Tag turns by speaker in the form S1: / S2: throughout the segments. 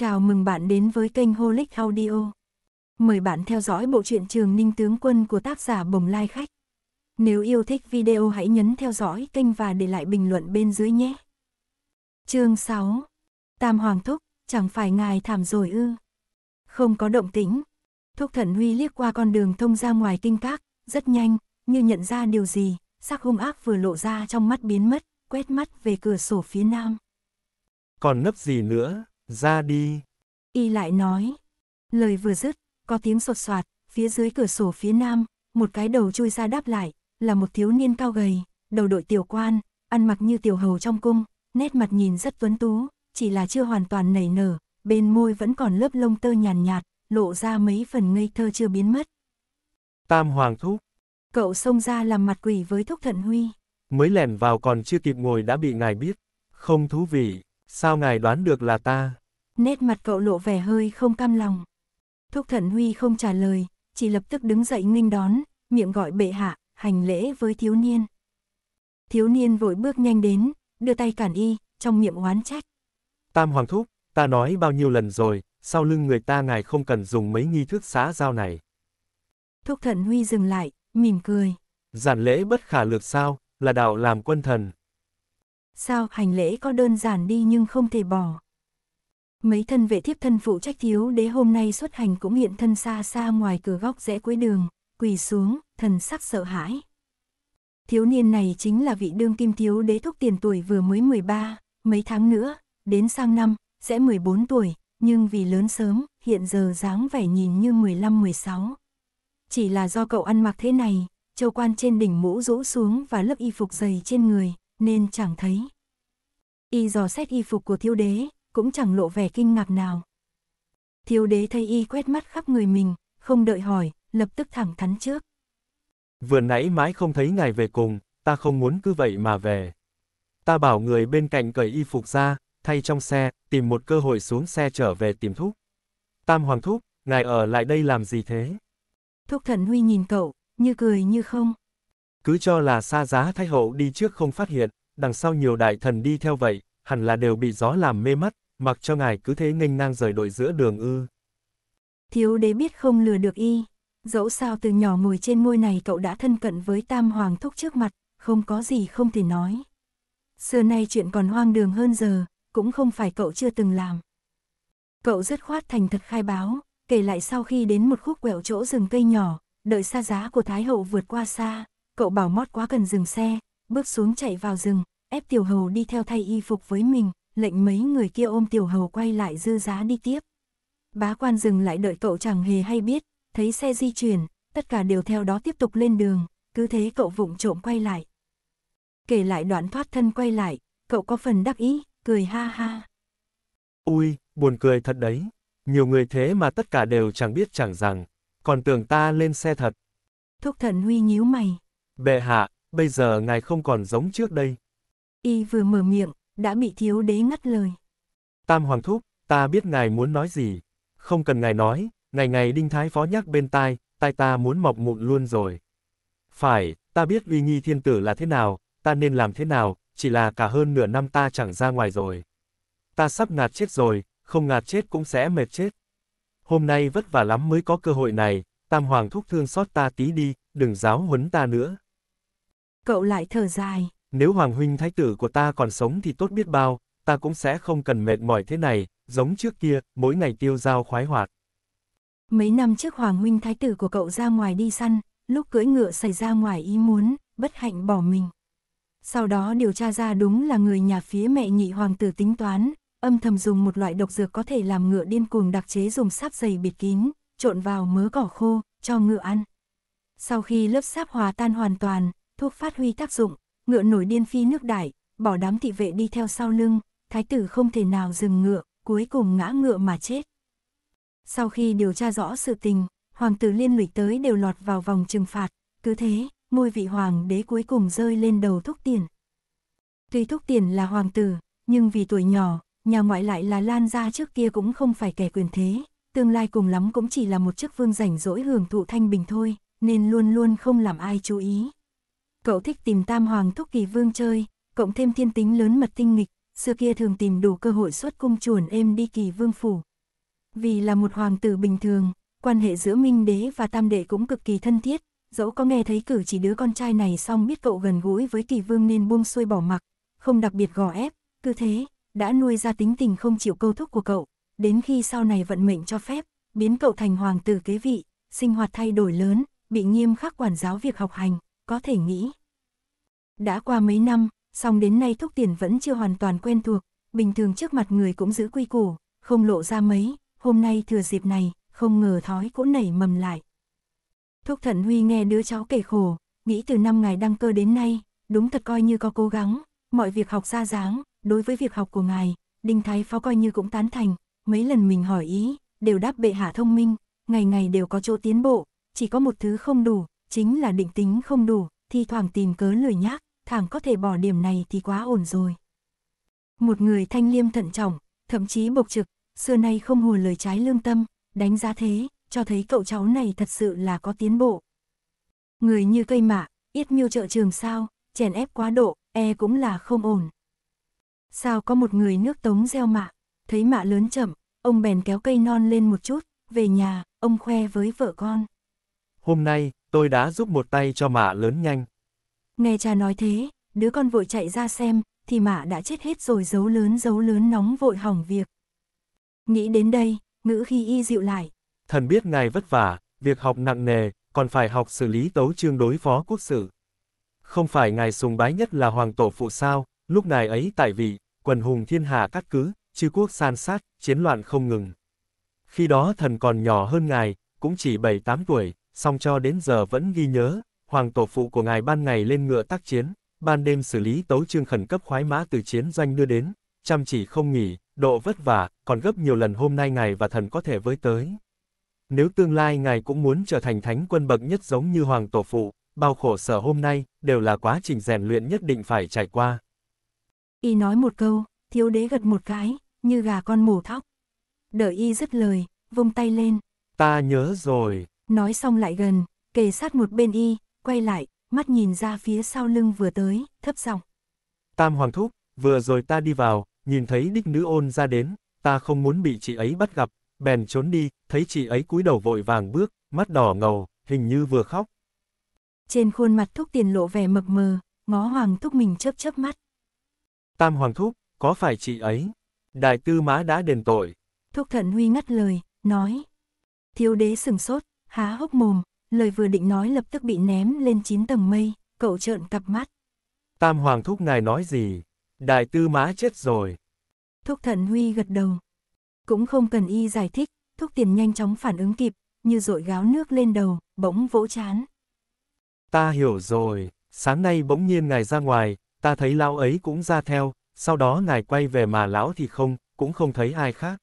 S1: Chào mừng bạn đến với kênh Holic Audio. Mời bạn theo dõi bộ truyện Trường Ninh Tướng Quân của tác giả Bồng Lai Khách. Nếu yêu thích video hãy nhấn theo dõi kênh và để lại bình luận bên dưới nhé. Chương 6. Tam Hoàng Thúc, chẳng phải ngài thảm rồi ư? Không có động tĩnh. Thúc Thần Huy liếc qua con đường thông ra ngoài kinh các, rất nhanh, như nhận ra điều gì, sắc hung ác vừa lộ ra trong mắt biến mất, quét mắt về cửa sổ phía nam.
S2: Còn nấp gì nữa? Ra đi.
S1: Y lại nói. Lời vừa dứt, có tiếng sột soạt, phía dưới cửa sổ phía nam, một cái đầu chui ra đáp lại, là một thiếu niên cao gầy, đầu đội tiểu quan, ăn mặc như tiểu hầu trong cung, nét mặt nhìn rất tuấn tú, chỉ là chưa hoàn toàn nảy nở, bên môi vẫn còn lớp lông tơ nhàn nhạt, nhạt, lộ ra mấy phần ngây thơ chưa biến mất.
S2: Tam Hoàng Thúc.
S1: Cậu xông ra làm mặt quỷ với Thúc Thận Huy.
S2: Mới lẻn vào còn chưa kịp ngồi đã bị ngài biết. Không thú vị, sao ngài đoán được là ta?
S1: Nét mặt cậu lộ vẻ hơi không cam lòng. Thúc Thận Huy không trả lời, chỉ lập tức đứng dậy nghênh đón, miệng gọi bệ hạ, hành lễ với thiếu niên. Thiếu niên vội bước nhanh đến, đưa tay cản y, trong miệng oán trách.
S2: Tam Hoàng Thúc, ta nói bao nhiêu lần rồi, sau lưng người ta ngài không cần dùng mấy nghi thức xã giao này.
S1: Thúc Thận Huy dừng lại, mỉm cười.
S2: Giản lễ bất khả lược sao, là đạo làm quân thần.
S1: Sao hành lễ có đơn giản đi nhưng không thể bỏ. Mấy thân vệ thiếp thân phụ trách thiếu đế hôm nay xuất hành cũng hiện thân xa xa ngoài cửa góc rẽ cuối đường, quỳ xuống, thần sắc sợ hãi. Thiếu niên này chính là vị đương kim thiếu đế thúc tiền tuổi vừa mới 13, mấy tháng nữa, đến sang năm, sẽ 14 tuổi, nhưng vì lớn sớm, hiện giờ dáng vẻ nhìn như 15-16. Chỉ là do cậu ăn mặc thế này, châu quan trên đỉnh mũ rũ xuống và lớp y phục dày trên người, nên chẳng thấy. Y dò xét y phục của thiếu đế, cũng chẳng lộ vẻ kinh ngạc nào. Thiếu đế thấy y quét mắt khắp người mình, không đợi hỏi, lập tức thẳng thắn trước.
S2: Vừa nãy mãi không thấy ngài về cùng, ta không muốn cứ vậy mà về. Ta bảo người bên cạnh cởi y phục ra, thay trong xe, tìm một cơ hội xuống xe trở về tìm thúc. Tam hoàng thúc, ngài ở lại đây làm gì thế?
S1: Thúc thần huy nhìn cậu, như cười như không.
S2: Cứ cho là xa giá thái hậu đi trước không phát hiện, đằng sau nhiều đại thần đi theo vậy, hẳn là đều bị gió làm mê mắt, mặc cho ngài cứ thế nghênh ngang rời đội giữa đường ư.
S1: Thiếu đế biết không lừa được y, dẫu sao từ nhỏ ngồi trên môi này cậu đã thân cận với tam hoàng thúc trước mặt, không có gì không thể nói. Xưa nay chuyện còn hoang đường hơn giờ, cũng không phải cậu chưa từng làm. Cậu dứt khoát thành thật khai báo, kể lại sau khi đến một khúc quẹo chỗ rừng cây nhỏ, đợi xa giá của Thái Hậu vượt qua xa, cậu bảo mót quá cần dừng xe, bước xuống chạy vào rừng, ép tiểu hầu đi theo thay y phục với mình, lệnh mấy người kia ôm tiểu hầu quay lại dư giá đi tiếp. Bá quan dừng lại đợi cậu chẳng hề hay biết, thấy xe di chuyển, tất cả đều theo đó tiếp tục lên đường, cứ thế cậu vụng trộm quay lại. Kể lại đoạn thoát thân quay lại, cậu có phần đắc ý, cười ha ha.
S2: Ui, buồn cười thật đấy, nhiều người thế mà tất cả đều chẳng biết chẳng rằng, còn tưởng ta lên xe thật.
S1: Thúc thần huy nhíu mày.
S2: Bệ hạ, bây giờ ngài không còn giống trước đây,
S1: Y vừa mở miệng, đã bị thiếu đế ngắt lời.
S2: Tam Hoàng Thúc, ta biết ngài muốn nói gì. Không cần ngài nói, ngày ngày Đinh Thái Phó nhắc bên tai, tai ta muốn mọc mụn luôn rồi. Phải, ta biết uy nghi thiên tử là thế nào, ta nên làm thế nào, chỉ là cả hơn nửa năm ta chẳng ra ngoài rồi. Ta sắp ngạt chết rồi, không ngạt chết cũng sẽ mệt chết. Hôm nay vất vả lắm mới có cơ hội này, Tam Hoàng Thúc thương xót ta tí đi, đừng giáo huấn ta nữa.
S1: Cậu lại thở dài.
S2: Nếu Hoàng Huynh Thái Tử của ta còn sống thì tốt biết bao, ta cũng sẽ không cần mệt mỏi thế này, giống trước kia, mỗi ngày tiêu giao khoái hoạt.
S1: Mấy năm trước Hoàng Huynh Thái Tử của cậu ra ngoài đi săn, lúc cưỡi ngựa xảy ra ngoài ý muốn, bất hạnh bỏ mình. Sau đó điều tra ra đúng là người nhà phía mẹ nhị hoàng tử tính toán, âm thầm dùng một loại độc dược có thể làm ngựa điên cuồng đặc chế dùng sáp dày bịt kín, trộn vào mớ cỏ khô, cho ngựa ăn. Sau khi lớp sáp hòa tan hoàn toàn, thuốc phát huy tác dụng, ngựa nổi điên phi nước đại, bỏ đám thị vệ đi theo sau lưng, thái tử không thể nào dừng ngựa, cuối cùng ngã ngựa mà chết. Sau khi điều tra rõ sự tình, hoàng tử liên lụy tới đều lọt vào vòng trừng phạt, cứ thế, ngôi vị hoàng đế cuối cùng rơi lên đầu Thúc Tiền. Tuy Thúc Tiền là hoàng tử, nhưng vì tuổi nhỏ, nhà ngoại lại là Lan gia trước kia cũng không phải kẻ quyền thế, tương lai cùng lắm cũng chỉ là một chức vương rảnh rỗi hưởng thụ thanh bình thôi, nên luôn luôn không làm ai chú ý. Cậu thích tìm tam hoàng thúc kỳ vương chơi, cộng thêm thiên tính lớn mật tinh nghịch, xưa kia thường tìm đủ cơ hội xuất cung chuồn êm đi kỳ vương phủ. Vì là một hoàng tử bình thường, quan hệ giữa Minh Đế và Tam Đệ cũng cực kỳ thân thiết, dẫu có nghe thấy cử chỉ đứa con trai này xong biết cậu gần gũi với kỳ vương nên buông xuôi bỏ mặc, không đặc biệt gò ép, cứ thế, đã nuôi ra tính tình không chịu câu thúc của cậu, đến khi sau này vận mệnh cho phép, biến cậu thành hoàng tử kế vị, sinh hoạt thay đổi lớn, bị nghiêm khắc quản giáo việc học hành có thể nghĩ. Đã qua mấy năm, song đến nay thúc tiền vẫn chưa hoàn toàn quen thuộc, bình thường trước mặt người cũng giữ quy củ, không lộ ra mấy, hôm nay thừa dịp này, không ngờ thói cũ nảy mầm lại. Thúc thận Huy nghe đứa cháu kể khổ, nghĩ từ năm ngày đăng cơ đến nay, đúng thật coi như có cố gắng, mọi việc học ra dáng, đối với việc học của ngài, Đinh Thái Phó coi như cũng tán thành, mấy lần mình hỏi ý, đều đáp bệ hạ thông minh, ngày ngày đều có chỗ tiến bộ, chỉ có một thứ không đủ, chính là định tính không đủ, thi thoảng tìm cớ lười nhác, thằng có thể bỏ điểm này thì quá ổn rồi. Một người thanh liêm thận trọng, thậm chí bộc trực, xưa nay không hùa lời trái lương tâm, đánh giá thế, cho thấy cậu cháu này thật sự là có tiến bộ. Người như cây mạ, yết miêu trợ trường sao, chèn ép quá độ, e cũng là không ổn. Sao có một người nước tống gieo mạ, thấy mạ lớn chậm, ông bèn kéo cây non lên một chút, về nhà, ông khoe với vợ con.
S2: Hôm nay, tôi đã giúp một tay cho mạ lớn nhanh.
S1: Nghe cha nói thế, đứa con vội chạy ra xem, thì mạ đã chết hết rồi giấu lớn giấu lớn nóng vội hỏng việc. Nghĩ đến đây, ngữ khi y dịu lại.
S2: Thần biết ngài vất vả, việc học nặng nề, còn phải học xử lý tấu chương đối phó quốc sự. Không phải ngài sùng bái nhất là hoàng tổ phụ sao, lúc ngài ấy tại vị, quần hùng thiên hạ cắt cứ, chư quốc san sát, chiến loạn không ngừng. Khi đó thần còn nhỏ hơn ngài, cũng chỉ 7-8 tuổi, song cho đến giờ vẫn ghi nhớ, hoàng tổ phụ của ngài ban ngày lên ngựa tác chiến, ban đêm xử lý tấu trương khẩn cấp khoái mã từ chiến doanh đưa đến, chăm chỉ không nghỉ, độ vất vả, còn gấp nhiều lần hôm nay ngài và thần có thể với tới. Nếu tương lai ngài cũng muốn trở thành thánh quân bậc nhất giống như hoàng tổ phụ, bao khổ sở hôm nay, đều là quá trình rèn luyện nhất định phải trải qua.
S1: Y nói một câu, thiếu đế gật một cái, như gà con mổ thóc. Đợi y dứt lời, vung tay lên.
S2: Ta nhớ rồi.
S1: Nói xong lại gần, kề sát một bên y, quay lại, mắt nhìn ra phía sau lưng vừa tới, thấp giọng.
S2: Tam Hoàng Thúc, vừa rồi ta đi vào, nhìn thấy đích nữ ôn ra đến, ta không muốn bị chị ấy bắt gặp, bèn trốn đi, thấy chị ấy cúi đầu vội vàng bước, mắt đỏ ngầu, hình như vừa khóc.
S1: Trên khuôn mặt Thúc Tiền lộ vẻ mập mờ, ngó Hoàng Thúc mình chớp chớp mắt.
S2: Tam Hoàng Thúc, có phải chị ấy? Đại tư mã đã đền tội.
S1: Thúc Thận Huy ngắt lời, nói. Thiếu đế sừng sốt, há hốc mồm, lời vừa định nói lập tức bị ném lên chín tầng mây, cậu trợn cặp mắt.
S2: Tam Hoàng Thúc ngài nói gì? Đại tư má chết rồi.
S1: Thúc Thần Huy gật đầu. Cũng không cần y giải thích, Thúc Tiền nhanh chóng phản ứng kịp, như dội gáo nước lên đầu, bỗng vỗ chán.
S2: Ta hiểu rồi, sáng nay bỗng nhiên ngài ra ngoài, ta thấy lão ấy cũng ra theo, sau đó ngài quay về mà lão thì không, cũng không thấy ai khác.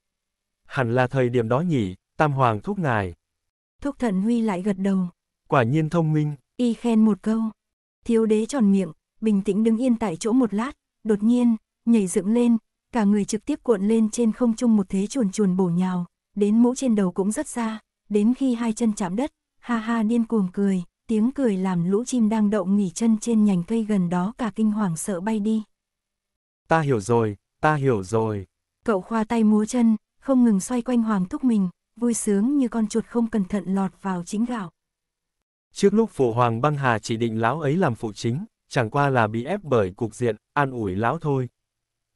S2: Hẳn là thời điểm đó nhỉ, Tam Hoàng Thúc ngài,
S1: Thúc thần huy lại gật đầu.
S2: Quả nhiên thông minh.
S1: Y khen một câu. Thiếu đế tròn miệng, bình tĩnh đứng yên tại chỗ một lát, đột nhiên, nhảy dựng lên, cả người trực tiếp cuộn lên trên không trung một thế chuồn chuồn bổ nhào, đến mũ trên đầu cũng rất xa, đến khi hai chân chạm đất, ha ha điên cuồng cười, tiếng cười làm lũ chim đang đậu nghỉ chân trên nhành cây gần đó cả kinh hoàng sợ bay đi.
S2: Ta hiểu rồi, ta hiểu rồi.
S1: Cậu khoa tay múa chân, không ngừng xoay quanh Hoàng Thúc mình, vui sướng như con chuột không cẩn thận lọt vào chính gạo. Trước
S2: lúc phụ hoàng băng hà chỉ định lão ấy làm phụ chính, chẳng qua là bị ép bởi cục diện, an ủi lão thôi.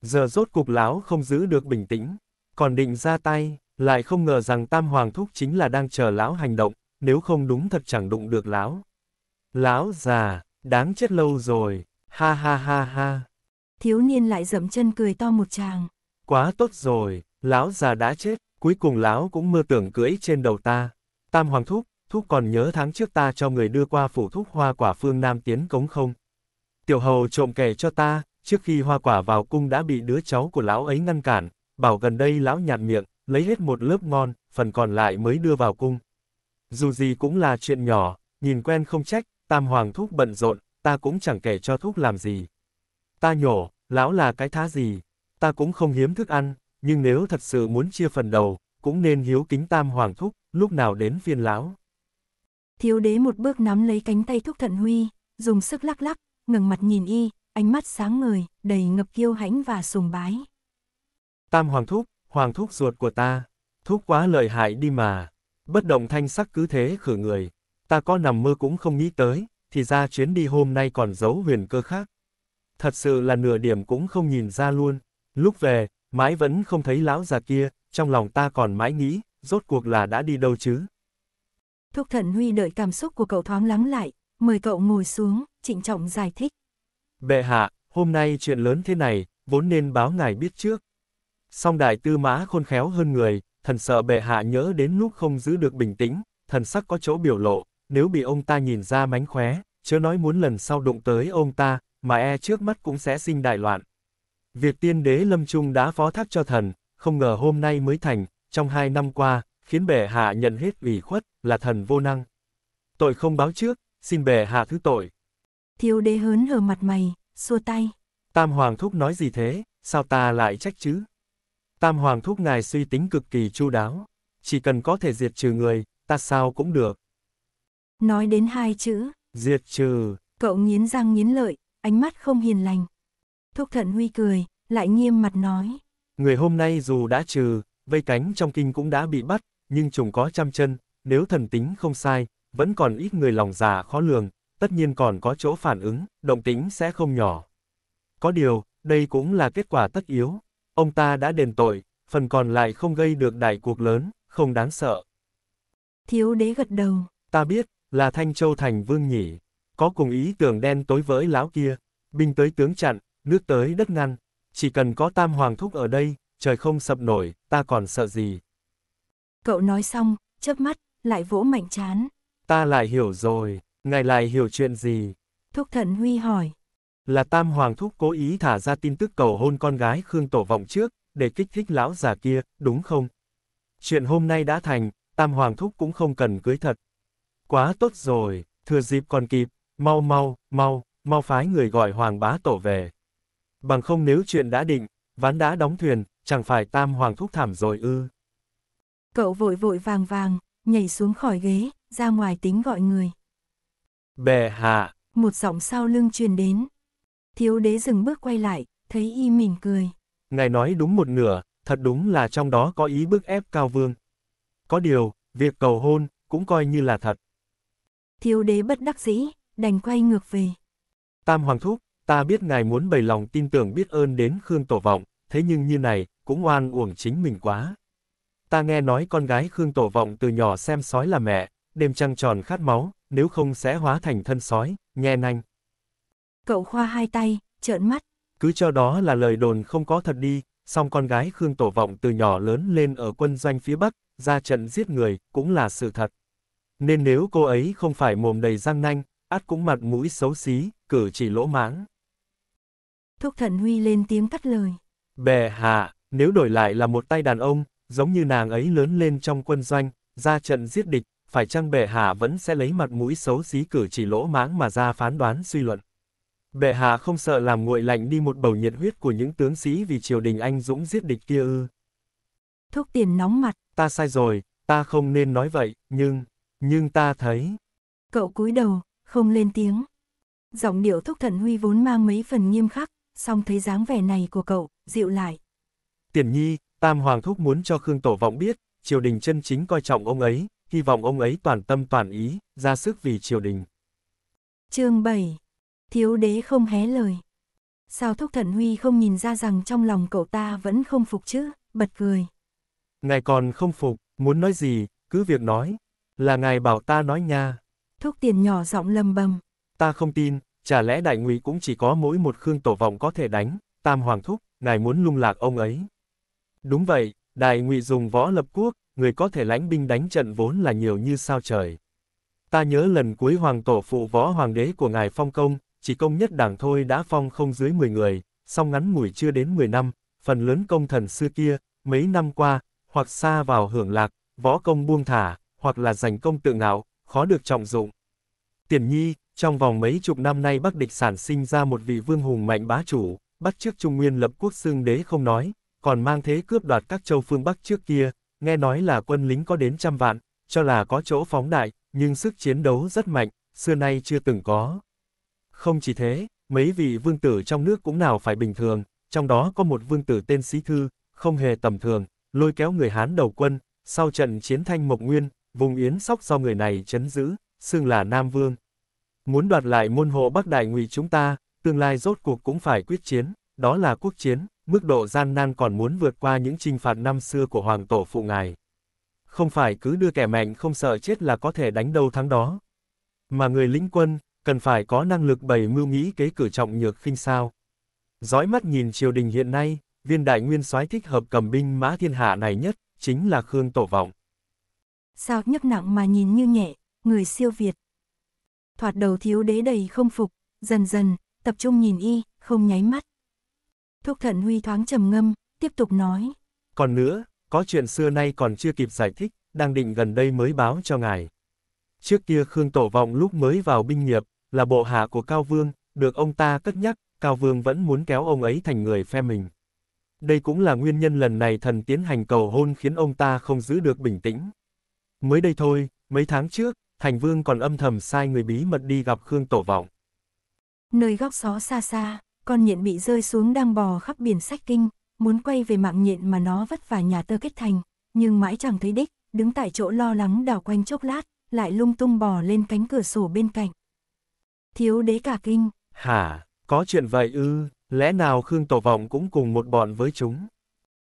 S2: Giờ rốt cục lão không giữ được bình tĩnh, còn định ra tay, lại không ngờ rằng tam hoàng thúc chính là đang chờ lão hành động, nếu không đúng thật chẳng đụng được lão. Lão già, đáng chết lâu rồi, ha ha ha ha.
S1: Thiếu niên lại dẫm chân cười to một chàng.
S2: Quá tốt rồi, lão già đã chết, cuối cùng lão cũng mơ tưởng cưỡi trên đầu ta. Tam Hoàng Thúc, Thúc còn nhớ tháng trước ta cho người đưa qua phủ thúc hoa quả phương Nam tiến cống không? Tiểu hầu trộm kể cho ta, trước khi hoa quả vào cung đã bị đứa cháu của lão ấy ngăn cản, bảo gần đây lão nhạt miệng, lấy hết một lớp ngon, phần còn lại mới đưa vào cung. Dù gì cũng là chuyện nhỏ, nhìn quen không trách, Tam Hoàng Thúc bận rộn, ta cũng chẳng kể cho Thúc làm gì. Ta nhổ, lão là cái thá gì, ta cũng không hiếm thức ăn, nhưng nếu thật sự muốn chia phần đầu, cũng nên hiếu kính tam hoàng thúc, lúc nào đến phiên lão.
S1: Thiếu đế một bước nắm lấy cánh tay thúc thận huy, dùng sức lắc lắc, ngừng mặt nhìn y, ánh mắt sáng ngời, đầy ngập kiêu hãnh và sùng bái.
S2: Tam hoàng thúc, hoàng thúc ruột của ta, thúc quá lợi hại đi mà. Bất động thanh sắc cứ thế khử người, ta có nằm mơ cũng không nghĩ tới, thì ra chuyến đi hôm nay còn giấu huyền cơ khác. Thật sự là nửa điểm cũng không nhìn ra luôn. Lúc về, Mãi vẫn không thấy lão già kia, trong lòng ta còn mãi nghĩ, rốt cuộc là đã đi đâu chứ?
S1: Thúc thần Huy đợi cảm xúc của cậu thoáng lắng lại, mời cậu ngồi xuống, trịnh trọng giải thích.
S2: Bệ hạ, hôm nay chuyện lớn thế này, vốn nên báo ngài biết trước. Song đại tư mã khôn khéo hơn người, thần sợ bệ hạ nhớ đến lúc không giữ được bình tĩnh, thần sắc có chỗ biểu lộ, nếu bị ông ta nhìn ra mánh khóe, chớ nói muốn lần sau đụng tới ông ta, mà e trước mắt cũng sẽ sinh đại loạn. Việc tiên đế Lâm Trung đã phó thác cho thần, không ngờ hôm nay mới thành, trong hai năm qua, khiến bệ hạ nhận hết ủy khuất, là thần vô năng. Tội không báo trước, xin bệ hạ thứ tội.
S1: Thiếu đế hớn hở mặt mày, xua tay.
S2: Tam Hoàng Thúc nói gì thế, sao ta lại trách chứ? Tam Hoàng Thúc ngài suy tính cực kỳ chu đáo, chỉ cần có thể diệt trừ người, ta sao cũng được.
S1: Nói đến hai chữ.
S2: Diệt trừ.
S1: Cậu nghiến răng nghiến lợi, ánh mắt không hiền lành. Thúc thận huy cười, lại nghiêm mặt nói.
S2: Người hôm nay dù đã trừ, vây cánh trong kinh cũng đã bị bắt, nhưng trùng có trăm chân, nếu thần tính không sai, vẫn còn ít người lòng già khó lường, tất nhiên còn có chỗ phản ứng, động tính sẽ không nhỏ. Có điều, đây cũng là kết quả tất yếu. Ông ta đã đền tội, phần còn lại không gây được đại cuộc lớn, không đáng sợ.
S1: Thiếu đế gật đầu.
S2: Ta biết, là Thanh Châu Thành Vương nhỉ. Có cùng ý tưởng đen tối với lão kia. Binh tới tướng chặn, nước tới đất ngăn, chỉ cần có tam hoàng thúc ở đây, trời không sập nổi, ta còn sợ gì.
S1: Cậu nói xong, chớp mắt, lại vỗ mạnh chán.
S2: Ta lại hiểu rồi, ngài lại hiểu chuyện gì?
S1: Thúc thần huy hỏi.
S2: Là tam hoàng thúc cố ý thả ra tin tức cầu hôn con gái Khương Tổ Vọng trước, để kích thích lão già kia, đúng không? Chuyện hôm nay đã thành, tam hoàng thúc cũng không cần cưới thật. Quá tốt rồi, thừa dịp còn kịp, mau mau, mau, mau phái người gọi hoàng bá tổ về bằng không nếu chuyện đã định, ván đã đóng thuyền, chẳng phải tam hoàng thúc thảm rồi ư.
S1: Cậu vội vội vàng vàng, nhảy xuống khỏi ghế, ra ngoài tính gọi người.
S2: Bè hạ.
S1: Một giọng sau lưng truyền đến. Thiếu đế dừng bước quay lại, thấy y mỉm cười.
S2: Ngài nói đúng một nửa, thật đúng là trong đó có ý bức ép cao vương. Có điều, việc cầu hôn, cũng coi như là thật.
S1: Thiếu đế bất đắc dĩ, đành quay ngược về.
S2: Tam Hoàng Thúc, Ta biết ngài muốn bày lòng tin tưởng biết ơn đến Khương Tổ Vọng, thế nhưng như này, cũng oan uổng chính mình quá. Ta nghe nói con gái Khương Tổ Vọng từ nhỏ xem sói là mẹ, đêm trăng tròn khát máu, nếu không sẽ hóa thành thân sói, nghe nanh.
S1: Cậu khoa hai tay, trợn mắt.
S2: Cứ cho đó là lời đồn không có thật đi, song con gái Khương Tổ Vọng từ nhỏ lớn lên ở quân doanh phía Bắc, ra trận giết người, cũng là sự thật. Nên nếu cô ấy không phải mồm đầy răng nanh, át cũng mặt mũi xấu xí, cử chỉ lỗ mãng.
S1: Thúc thận huy lên tiếng cắt lời.
S2: bệ hạ, nếu đổi lại là một tay đàn ông, giống như nàng ấy lớn lên trong quân doanh, ra trận giết địch, phải chăng bệ hạ vẫn sẽ lấy mặt mũi xấu xí cử chỉ lỗ mãng mà ra phán đoán suy luận. Bệ hạ không sợ làm nguội lạnh đi một bầu nhiệt huyết của những tướng sĩ vì triều đình anh dũng giết địch kia ư.
S1: Thuốc tiền nóng mặt.
S2: Ta sai rồi, ta không nên nói vậy, nhưng, nhưng ta thấy.
S1: Cậu cúi đầu, không lên tiếng. Giọng điệu thúc thận huy vốn mang mấy phần nghiêm khắc, song thấy dáng vẻ này của cậu, dịu lại.
S2: Tiền nhi, Tam Hoàng Thúc muốn cho Khương Tổ Vọng biết, triều đình chân chính coi trọng ông ấy, hy vọng ông ấy toàn tâm toàn ý, ra sức vì triều đình.
S1: chương 7 Thiếu đế không hé lời. Sao Thúc Thận Huy không nhìn ra rằng trong lòng cậu ta vẫn không phục chứ, bật cười.
S2: Ngài còn không phục, muốn nói gì, cứ việc nói. Là ngài bảo ta nói nha.
S1: Thúc Tiền nhỏ giọng lầm bầm.
S2: Ta không tin, chả lẽ đại ngụy cũng chỉ có mỗi một Khương Tổ Vọng có thể đánh, Tam Hoàng Thúc, ngài muốn lung lạc ông ấy. Đúng vậy, đại ngụy dùng võ lập quốc, người có thể lãnh binh đánh trận vốn là nhiều như sao trời. Ta nhớ lần cuối Hoàng Tổ phụ võ hoàng đế của ngài phong công, chỉ công nhất đảng thôi đã phong không dưới 10 người, song ngắn ngủi chưa đến 10 năm, phần lớn công thần xưa kia, mấy năm qua, hoặc xa vào hưởng lạc, võ công buông thả, hoặc là giành công tự ngạo, khó được trọng dụng. Tiền nhi, trong vòng mấy chục năm nay Bắc Địch sản sinh ra một vị vương hùng mạnh bá chủ, bắt trước Trung Nguyên lập quốc xương đế không nói, còn mang thế cướp đoạt các châu phương Bắc trước kia, nghe nói là quân lính có đến trăm vạn, cho là có chỗ phóng đại, nhưng sức chiến đấu rất mạnh, xưa nay chưa từng có. Không chỉ thế, mấy vị vương tử trong nước cũng nào phải bình thường, trong đó có một vương tử tên Sĩ Thư, không hề tầm thường, lôi kéo người Hán đầu quân, sau trận chiến thanh Mộc Nguyên, vùng Yến sóc do người này chấn giữ, xưng là Nam Vương, Muốn đoạt lại môn hộ Bắc Đại Ngụy chúng ta, tương lai rốt cuộc cũng phải quyết chiến, đó là quốc chiến, mức độ gian nan còn muốn vượt qua những trinh phạt năm xưa của Hoàng Tổ Phụ Ngài. Không phải cứ đưa kẻ mạnh không sợ chết là có thể đánh đâu thắng đó. Mà người lĩnh quân, cần phải có năng lực bày mưu nghĩ kế cử trọng nhược khinh sao. Dõi mắt nhìn triều đình hiện nay, viên đại nguyên soái thích hợp cầm binh mã thiên hạ này nhất, chính là Khương Tổ Vọng.
S1: Sao nhấp nặng mà nhìn như nhẹ, người siêu Việt, thoạt đầu thiếu đế đầy không phục, dần dần, tập trung nhìn y, không nháy mắt. Thúc thận huy thoáng trầm ngâm, tiếp tục nói.
S2: Còn nữa, có chuyện xưa nay còn chưa kịp giải thích, đang định gần đây mới báo cho ngài. Trước kia Khương Tổ Vọng lúc mới vào binh nghiệp, là bộ hạ của Cao Vương, được ông ta cất nhắc, Cao Vương vẫn muốn kéo ông ấy thành người phe mình. Đây cũng là nguyên nhân lần này thần tiến hành cầu hôn khiến ông ta không giữ được bình tĩnh. Mới đây thôi, mấy tháng trước, Thành Vương còn âm thầm sai người bí mật đi gặp Khương Tổ Vọng.
S1: Nơi góc xó xa xa, con nhện bị rơi xuống đang bò khắp biển sách kinh, muốn quay về mạng nhện mà nó vất vả nhà tơ kết thành, nhưng mãi chẳng thấy đích, đứng tại chỗ lo lắng đảo quanh chốc lát, lại lung tung bò lên cánh cửa sổ bên cạnh. Thiếu đế cả kinh.
S2: Hả, có chuyện vậy ư, lẽ nào Khương Tổ Vọng cũng cùng một bọn với chúng?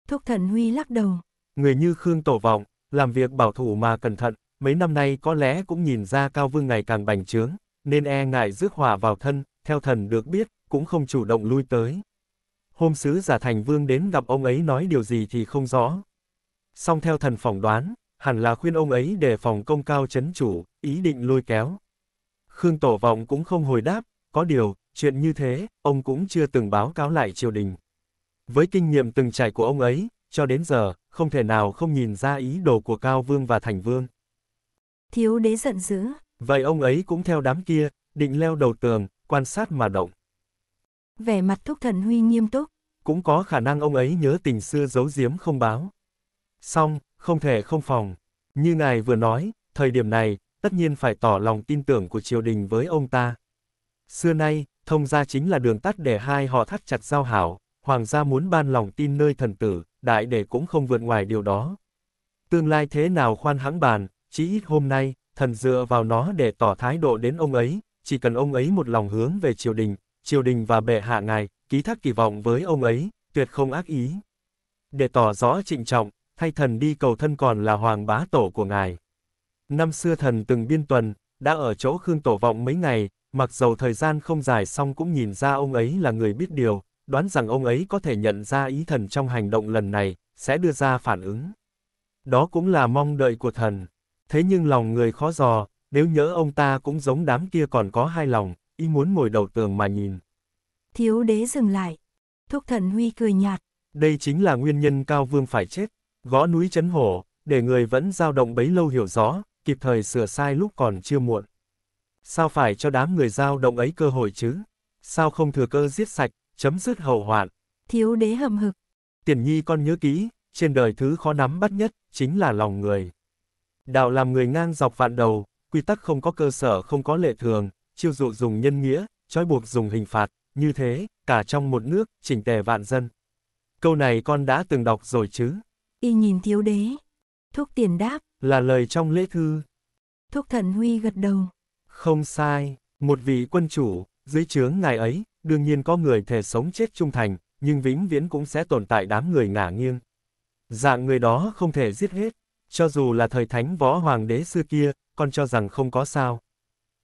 S1: Thúc thần Huy lắc đầu.
S2: Người như Khương Tổ Vọng, làm việc bảo thủ mà cẩn thận, mấy năm nay có lẽ cũng nhìn ra Cao Vương ngày càng bành trướng, nên e ngại rước hỏa vào thân, theo thần được biết, cũng không chủ động lui tới. Hôm sứ giả thành vương đến gặp ông ấy nói điều gì thì không rõ. Song theo thần phỏng đoán, hẳn là khuyên ông ấy đề phòng công cao chấn chủ, ý định lôi kéo. Khương Tổ Vọng cũng không hồi đáp, có điều, chuyện như thế, ông cũng chưa từng báo cáo lại triều đình. Với kinh nghiệm từng trải của ông ấy, cho đến giờ, không thể nào không nhìn ra ý đồ của Cao Vương và Thành Vương.
S1: Thiếu đế giận dữ.
S2: Vậy ông ấy cũng theo đám kia, định leo đầu tường, quan sát mà động.
S1: Vẻ mặt thúc thần huy nghiêm túc.
S2: Cũng có khả năng ông ấy nhớ tình xưa giấu giếm không báo. Xong, không thể không phòng. Như ngài vừa nói, thời điểm này, tất nhiên phải tỏ lòng tin tưởng của triều đình với ông ta. Xưa nay, thông gia chính là đường tắt để hai họ thắt chặt giao hảo, hoàng gia muốn ban lòng tin nơi thần tử, đại để cũng không vượt ngoài điều đó. Tương lai thế nào khoan hãng bàn, Chí ít hôm nay, thần dựa vào nó để tỏ thái độ đến ông ấy, chỉ cần ông ấy một lòng hướng về triều đình, triều đình và bệ hạ ngài, ký thác kỳ vọng với ông ấy, tuyệt không ác ý. Để tỏ rõ trịnh trọng, thay thần đi cầu thân còn là hoàng bá tổ của ngài. Năm xưa thần từng biên tuần, đã ở chỗ Khương Tổ Vọng mấy ngày, mặc dầu thời gian không dài xong cũng nhìn ra ông ấy là người biết điều, đoán rằng ông ấy có thể nhận ra ý thần trong hành động lần này, sẽ đưa ra phản ứng. Đó cũng là mong đợi của thần. Thế nhưng lòng người khó dò, nếu nhớ ông ta cũng giống đám kia còn có hai lòng, y muốn ngồi đầu tường mà nhìn.
S1: Thiếu đế dừng lại. Thúc thần huy cười nhạt.
S2: Đây chính là nguyên nhân cao vương phải chết, gõ núi chấn hổ, để người vẫn dao động bấy lâu hiểu rõ, kịp thời sửa sai lúc còn chưa muộn. Sao phải cho đám người dao động ấy cơ hội chứ? Sao không thừa cơ giết sạch, chấm dứt hậu hoạn?
S1: Thiếu đế hầm hực.
S2: Tiền nhi con nhớ kỹ, trên đời thứ khó nắm bắt nhất, chính là lòng người. Đạo làm người ngang dọc vạn đầu, quy tắc không có cơ sở không có lệ thường, chiêu dụ dùng nhân nghĩa, trói buộc dùng hình phạt, như thế, cả trong một nước, chỉnh tề vạn dân. Câu này con đã từng đọc rồi chứ?
S1: Y nhìn thiếu đế. Thúc tiền đáp.
S2: Là lời trong lễ thư.
S1: Thúc thần huy gật đầu.
S2: Không sai, một vị quân chủ, dưới trướng ngài ấy, đương nhiên có người thể sống chết trung thành, nhưng vĩnh viễn cũng sẽ tồn tại đám người ngả nghiêng. Dạng người đó không thể giết hết. Cho dù là thời thánh võ hoàng đế xưa kia, con cho rằng không có sao.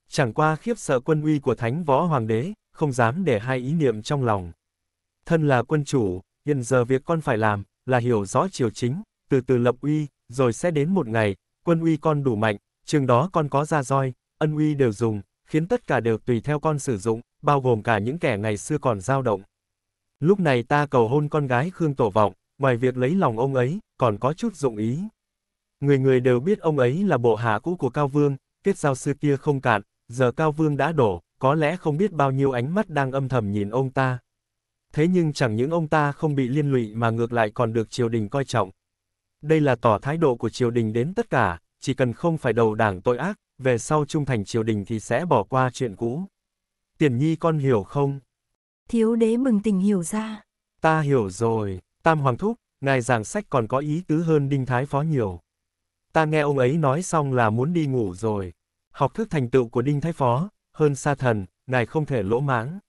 S2: Chẳng qua khiếp sợ quân uy của thánh võ hoàng đế, không dám để hai ý niệm trong lòng. Thân là quân chủ, hiện giờ việc con phải làm, là hiểu rõ triều chính, từ từ lập uy, rồi sẽ đến một ngày, quân uy con đủ mạnh, chừng đó con có ra roi, ân uy đều dùng, khiến tất cả đều tùy theo con sử dụng, bao gồm cả những kẻ ngày xưa còn dao động. Lúc này ta cầu hôn con gái Khương Tổ Vọng, ngoài việc lấy lòng ông ấy, còn có chút dụng ý. Người người đều biết ông ấy là bộ hạ cũ của Cao Vương, kết giao xưa kia không cạn, giờ Cao Vương đã đổ, có lẽ không biết bao nhiêu ánh mắt đang âm thầm nhìn ông ta. Thế nhưng chẳng những ông ta không bị liên lụy mà ngược lại còn được triều đình coi trọng. Đây là tỏ thái độ của triều đình đến tất cả, chỉ cần không phải đầu đảng tội ác, về sau trung thành triều đình thì sẽ bỏ qua chuyện cũ. Tiền nhi con hiểu không?
S1: Thiếu đế mừng tỉnh hiểu ra.
S2: Ta hiểu rồi, Tam Hoàng Thúc, ngài giảng sách còn có ý tứ hơn Đinh Thái Phó nhiều ta nghe ông ấy nói xong là muốn đi ngủ rồi. Học thức thành tựu của Đinh Thái Phó, hơn xa thần, ngài không thể lỗ mãng.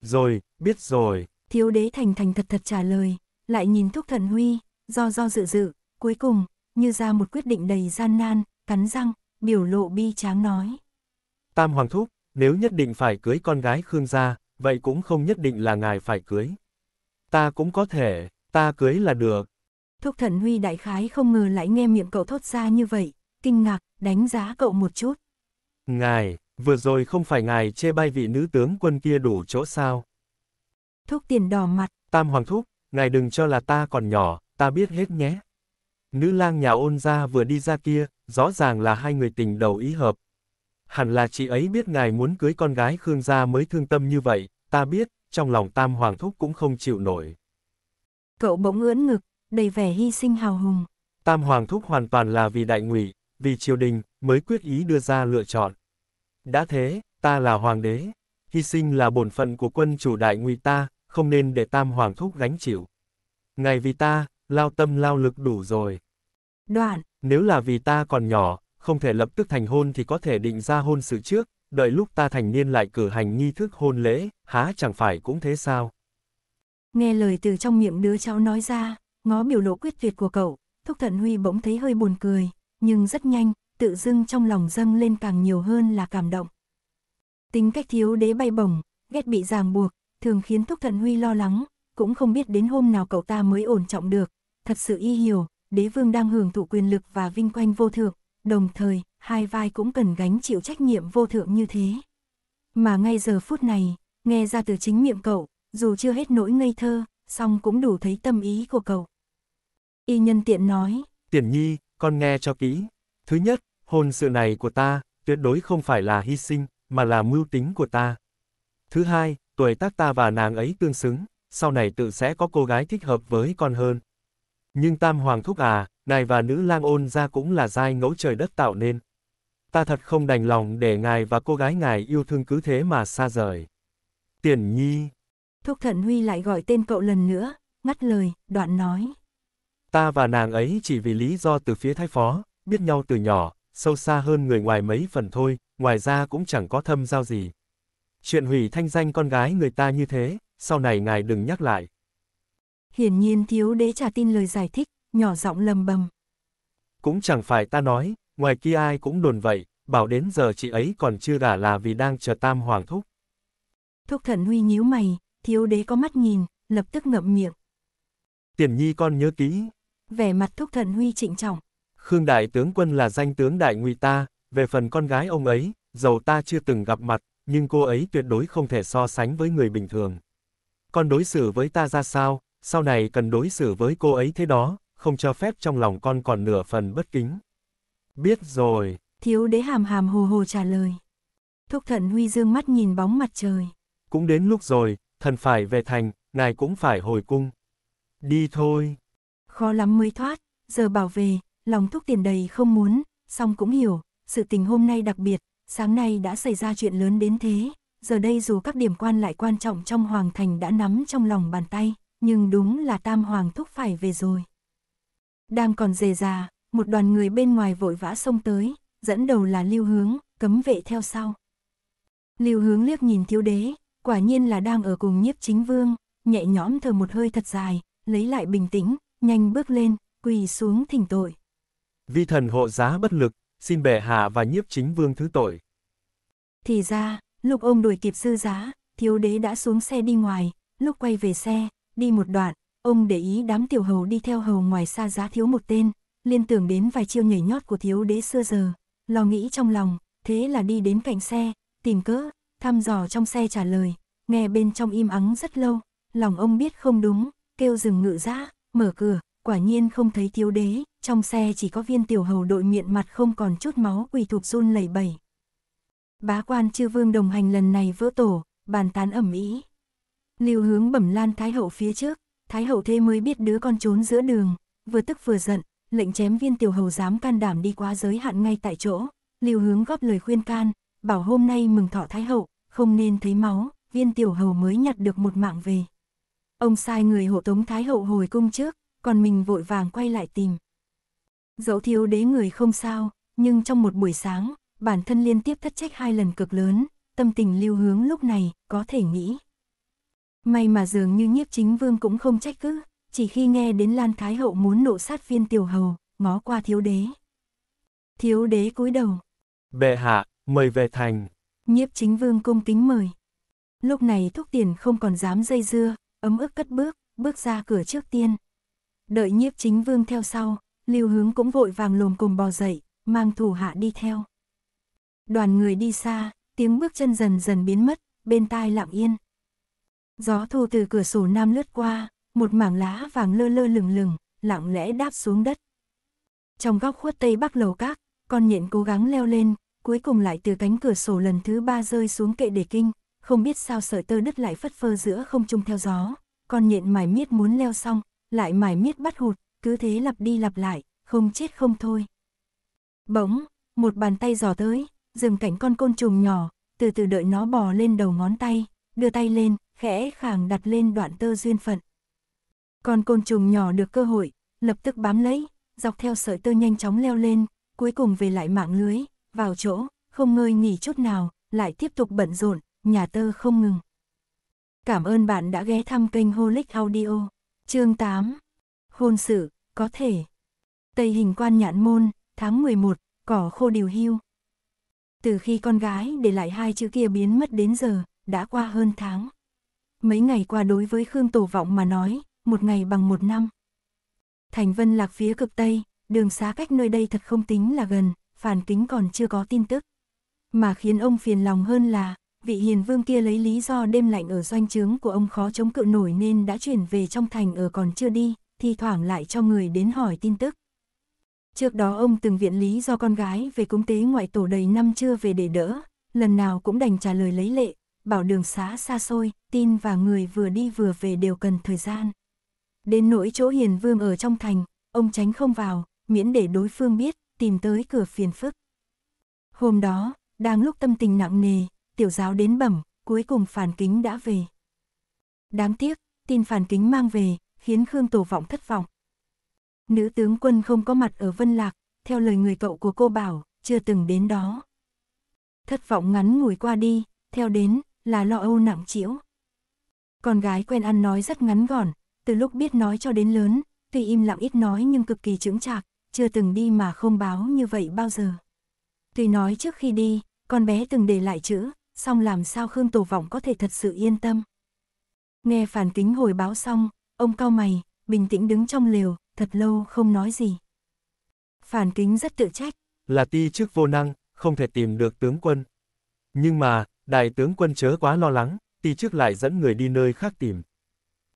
S2: Rồi, biết rồi.
S1: Thiếu đế thành thành thật thật trả lời, lại nhìn thúc thần huy, do do dự dự, cuối cùng, như ra một quyết định đầy gian nan, cắn răng, biểu lộ bi tráng nói.
S2: Tam Hoàng Thúc, nếu nhất định phải cưới con gái Khương gia, vậy cũng không nhất định là ngài phải cưới. Ta cũng có thể, ta cưới là được,
S1: Thúc thần huy đại khái không ngờ lại nghe miệng cậu thốt ra như vậy, kinh ngạc, đánh giá cậu một chút.
S2: Ngài, vừa rồi không phải ngài chê bai vị nữ tướng quân kia đủ chỗ sao?
S1: Thúc tiền đỏ mặt.
S2: Tam hoàng thúc, ngài đừng cho là ta còn nhỏ, ta biết hết nhé. Nữ lang nhà ôn gia vừa đi ra kia, rõ ràng là hai người tình đầu ý hợp. Hẳn là chị ấy biết ngài muốn cưới con gái Khương gia mới thương tâm như vậy, ta biết, trong lòng tam hoàng thúc cũng không chịu nổi.
S1: Cậu bỗng ưỡn ngực, đầy vẻ hy sinh hào hùng.
S2: Tam Hoàng Thúc hoàn toàn là vì đại ngụy, vì triều đình, mới quyết ý đưa ra lựa chọn. Đã thế, ta là hoàng đế, hy sinh là bổn phận của quân chủ đại ngụy ta, không nên để Tam Hoàng Thúc gánh chịu. Ngài vì ta, lao tâm lao lực đủ rồi. Đoạn, nếu là vì ta còn nhỏ, không thể lập tức thành hôn thì có thể định ra hôn sự trước, đợi lúc ta thành niên lại cử hành nghi thức hôn lễ, há chẳng phải cũng thế sao?
S1: Nghe lời từ trong miệng đứa cháu nói ra, ngó biểu lộ quyết tuyệt của cậu, Thúc Thận Huy bỗng thấy hơi buồn cười, nhưng rất nhanh, tự dưng trong lòng dâng lên càng nhiều hơn là cảm động. Tính cách thiếu đế bay bổng, ghét bị ràng buộc, thường khiến Thúc Thận Huy lo lắng, cũng không biết đến hôm nào cậu ta mới ổn trọng được. Thật sự y hiểu, đế vương đang hưởng thụ quyền lực và vinh quanh vô thượng, đồng thời, hai vai cũng cần gánh chịu trách nhiệm vô thượng như thế. Mà ngay giờ phút này, nghe ra từ chính miệng cậu, dù chưa hết nỗi ngây thơ, song cũng đủ thấy tâm ý của cậu. Y nhân tiện nói.
S2: Tiền nhi, con nghe cho kỹ. Thứ nhất, hôn sự này của ta, tuyệt đối không phải là hy sinh, mà là mưu tính của ta. Thứ hai, tuổi tác ta và nàng ấy tương xứng, sau này tự sẽ có cô gái thích hợp với con hơn. Nhưng tam hoàng thúc à, ngài và nữ lang ôn ra cũng là giai ngẫu trời đất tạo nên. Ta thật không đành lòng để ngài và cô gái ngài yêu thương cứ thế mà xa rời. Tiền nhi.
S1: Thúc thận huy lại gọi tên cậu lần nữa, ngắt lời, đoạn nói.
S2: Ta và nàng ấy chỉ vì lý do từ phía thái phó, biết nhau từ nhỏ, sâu xa hơn người ngoài mấy phần thôi, ngoài ra cũng chẳng có thâm giao gì. Chuyện hủy thanh danh con gái người ta như thế, sau này ngài đừng nhắc lại.
S1: Hiển nhiên thiếu đế trả tin lời giải thích, nhỏ giọng lầm bầm.
S2: Cũng chẳng phải ta nói, ngoài kia ai cũng đồn vậy, bảo đến giờ chị ấy còn chưa gả là vì đang chờ tam hoàng thúc.
S1: Thúc thần huy nhíu mày, thiếu đế có mắt nhìn, lập tức ngậm miệng.
S2: Tiền nhi con nhớ kỹ,
S1: vẻ mặt thúc thần huy trịnh trọng.
S2: Khương đại tướng quân là danh tướng đại ngụy ta, về phần con gái ông ấy, dầu ta chưa từng gặp mặt, nhưng cô ấy tuyệt đối không thể so sánh với người bình thường. Con đối xử với ta ra sao, sau này cần đối xử với cô ấy thế đó, không cho phép trong lòng con còn nửa phần bất kính. Biết rồi.
S1: Thiếu đế hàm hàm hồ hồ trả lời. Thúc thần huy dương mắt nhìn bóng mặt trời.
S2: Cũng đến lúc rồi, thần phải về thành, ngài cũng phải hồi cung. Đi thôi
S1: khó lắm mới thoát, giờ bảo về, lòng thúc tiền đầy không muốn, song cũng hiểu, sự tình hôm nay đặc biệt, sáng nay đã xảy ra chuyện lớn đến thế, giờ đây dù các điểm quan lại quan trọng trong hoàng thành đã nắm trong lòng bàn tay, nhưng đúng là tam hoàng thúc phải về rồi. Đang còn dề già, một đoàn người bên ngoài vội vã xông tới, dẫn đầu là lưu hướng, cấm vệ theo sau. Lưu hướng liếc nhìn thiếu đế, quả nhiên là đang ở cùng nhiếp chính vương, nhẹ nhõm thở một hơi thật dài, lấy lại bình tĩnh, nhanh bước lên, quỳ xuống thỉnh tội.
S2: Vi thần hộ giá bất lực, xin bệ hạ và nhiếp chính vương thứ tội.
S1: Thì ra, lúc ông đuổi kịp sư giá, thiếu đế đã xuống xe đi ngoài, lúc quay về xe, đi một đoạn, ông để ý đám tiểu hầu đi theo hầu ngoài xa giá thiếu một tên, liên tưởng đến vài chiêu nhảy nhót của thiếu đế xưa giờ, lo nghĩ trong lòng, thế là đi đến cạnh xe, tìm cỡ, thăm dò trong xe trả lời, nghe bên trong im ắng rất lâu, lòng ông biết không đúng, kêu dừng ngự giá, mở cửa, quả nhiên không thấy thiếu đế, trong xe chỉ có viên tiểu hầu đội miệng mặt không còn chút máu quỳ thuộc run lẩy bẩy. Bá quan chư vương đồng hành lần này vỡ tổ, bàn tán ẩm ý. Lưu hướng bẩm lan thái hậu phía trước, thái hậu thế mới biết đứa con trốn giữa đường, vừa tức vừa giận, lệnh chém viên tiểu hầu dám can đảm đi quá giới hạn ngay tại chỗ. Lưu hướng góp lời khuyên can, bảo hôm nay mừng thọ thái hậu, không nên thấy máu, viên tiểu hầu mới nhặt được một mạng về. Ông sai người hộ tống Thái Hậu hồi cung trước, còn mình vội vàng quay lại tìm. Dẫu thiếu đế người không sao, nhưng trong một buổi sáng, bản thân liên tiếp thất trách hai lần cực lớn, tâm tình lưu hướng lúc này, có thể nghĩ. May mà dường như nhiếp chính vương cũng không trách cứ, chỉ khi nghe đến Lan Thái Hậu muốn nộ sát viên tiểu hầu, ngó qua thiếu đế. Thiếu đế cúi đầu.
S2: Bệ hạ, mời về thành.
S1: Nhiếp chính vương cung kính mời. Lúc này thúc tiền không còn dám dây dưa, ấm ức cất bước, bước ra cửa trước tiên. Đợi nhiếp chính vương theo sau, lưu hướng cũng vội vàng lồm cồm bò dậy, mang thủ hạ đi theo. Đoàn người đi xa, tiếng bước chân dần dần biến mất, bên tai lặng yên. Gió thu từ cửa sổ nam lướt qua, một mảng lá vàng lơ lơ lửng lửng, lặng lẽ đáp xuống đất. Trong góc khuất tây bắc lầu các, con nhện cố gắng leo lên, cuối cùng lại từ cánh cửa sổ lần thứ ba rơi xuống kệ để kinh, không biết sao sợi tơ đứt lại phất phơ giữa không trung theo gió, con nhện mải miết muốn leo xong, lại mải miết bắt hụt, cứ thế lặp đi lặp lại, không chết không thôi. Bỗng, một bàn tay giò tới, dừng cảnh con côn trùng nhỏ, từ từ đợi nó bò lên đầu ngón tay, đưa tay lên, khẽ khàng đặt lên đoạn tơ duyên phận. Con côn trùng nhỏ được cơ hội, lập tức bám lấy, dọc theo sợi tơ nhanh chóng leo lên, cuối cùng về lại mạng lưới, vào chỗ, không ngơi nghỉ chút nào, lại tiếp tục bận rộn, nhà tơ không ngừng. Cảm ơn bạn đã ghé thăm kênh Holic Audio. Chương 8. Hôn sự, có thể. Tây hình quan nhãn môn, tháng 11, cỏ khô điều hưu. Từ khi con gái để lại hai chữ kia biến mất đến giờ, đã qua hơn tháng. Mấy ngày qua đối với Khương Tổ Vọng mà nói, một ngày bằng một năm. Thành Vân lạc phía cực Tây, đường xá cách nơi đây thật không tính là gần, phản kính còn chưa có tin tức. Mà khiến ông phiền lòng hơn là, vị hiền vương kia lấy lý do đêm lạnh ở doanh trướng của ông khó chống cự nổi nên đã chuyển về trong thành ở còn chưa đi, thi thoảng lại cho người đến hỏi tin tức. Trước đó ông từng viện lý do con gái về cúng tế ngoại tổ đầy năm chưa về để đỡ, lần nào cũng đành trả lời lấy lệ, bảo đường xá xa xôi, tin và người vừa đi vừa về đều cần thời gian. Đến nỗi chỗ hiền vương ở trong thành, ông tránh không vào, miễn để đối phương biết, tìm tới cửa phiền phức. Hôm đó, đang lúc tâm tình nặng nề, tiểu giáo đến bẩm, cuối cùng phản kính đã về. Đáng tiếc, tin phản kính mang về, khiến Khương Tổ Vọng thất vọng. Nữ tướng quân không có mặt ở Vân Lạc, theo lời người cậu của cô bảo, chưa từng đến đó. Thất vọng ngắn ngủi qua đi, theo đến, là lo âu nặng chịu. Con gái quen ăn nói rất ngắn gọn, từ lúc biết nói cho đến lớn, tuy im lặng ít nói nhưng cực kỳ trưởng trạc, chưa từng đi mà không báo như vậy bao giờ. Tuy nói trước khi đi, con bé từng để lại chữ, song làm sao Khương Tổ Vọng có thể thật sự yên tâm. Nghe phản kính hồi báo xong, ông cao mày, bình tĩnh đứng trong lều, thật lâu không nói gì. Phản kính rất tự trách.
S2: Là ti chức vô năng, không thể tìm được tướng quân. Nhưng mà, đại tướng quân chớ quá lo lắng, ti chức lại dẫn người đi nơi khác tìm.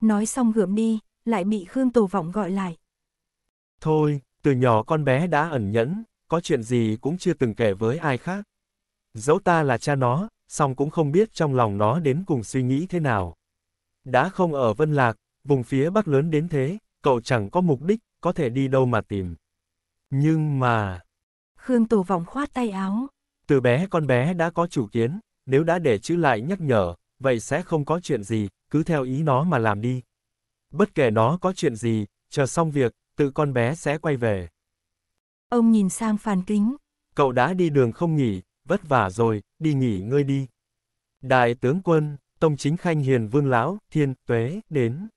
S1: Nói xong gượm đi, lại bị Khương Tổ Vọng gọi lại.
S2: Thôi, từ nhỏ con bé đã ẩn nhẫn, có chuyện gì cũng chưa từng kể với ai khác. Dẫu ta là cha nó, song cũng không biết trong lòng nó đến cùng suy nghĩ thế nào. Đã không ở Vân Lạc, vùng phía Bắc lớn đến thế, cậu chẳng có mục đích, có thể đi đâu mà tìm. Nhưng mà...
S1: Khương Tổ Vọng khoát tay áo.
S2: Từ bé con bé đã có chủ kiến, nếu đã để chữ lại nhắc nhở, vậy sẽ không có chuyện gì, cứ theo ý nó mà làm đi. Bất kể nó có chuyện gì, chờ xong việc, tự con bé sẽ quay về.
S1: Ông nhìn sang Phan Kính.
S2: Cậu đã đi đường không nghỉ, vất vả rồi, đi nghỉ ngơi đi. Đại tướng quân, Tông Chính Khanh Hiền Vương Lão, Thiên, Tuế, đến.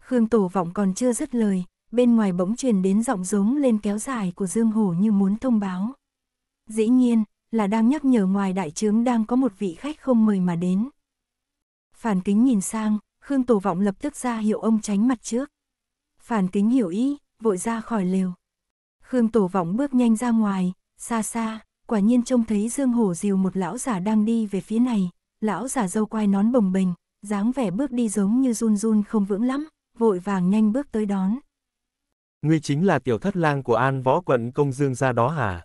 S1: Khương Tổ Vọng còn chưa dứt lời, bên ngoài bỗng truyền đến giọng giống lên kéo dài của Dương Hổ như muốn thông báo. Dĩ nhiên, là đang nhắc nhở ngoài đại trướng đang có một vị khách không mời mà đến. Phản kính nhìn sang, Khương Tổ Vọng lập tức ra hiệu ông tránh mặt trước. Phản kính hiểu ý, vội ra khỏi lều. Khương Tổ Vọng bước nhanh ra ngoài, xa xa, quả nhiên trông thấy Dương Hổ dìu một lão giả đang đi về phía này, lão giả dâu quai nón bồng bềnh, dáng vẻ bước đi giống như run run không vững lắm, vội vàng nhanh bước tới đón.
S2: Ngươi chính là tiểu thất lang của An Võ quận công Dương ra đó hả?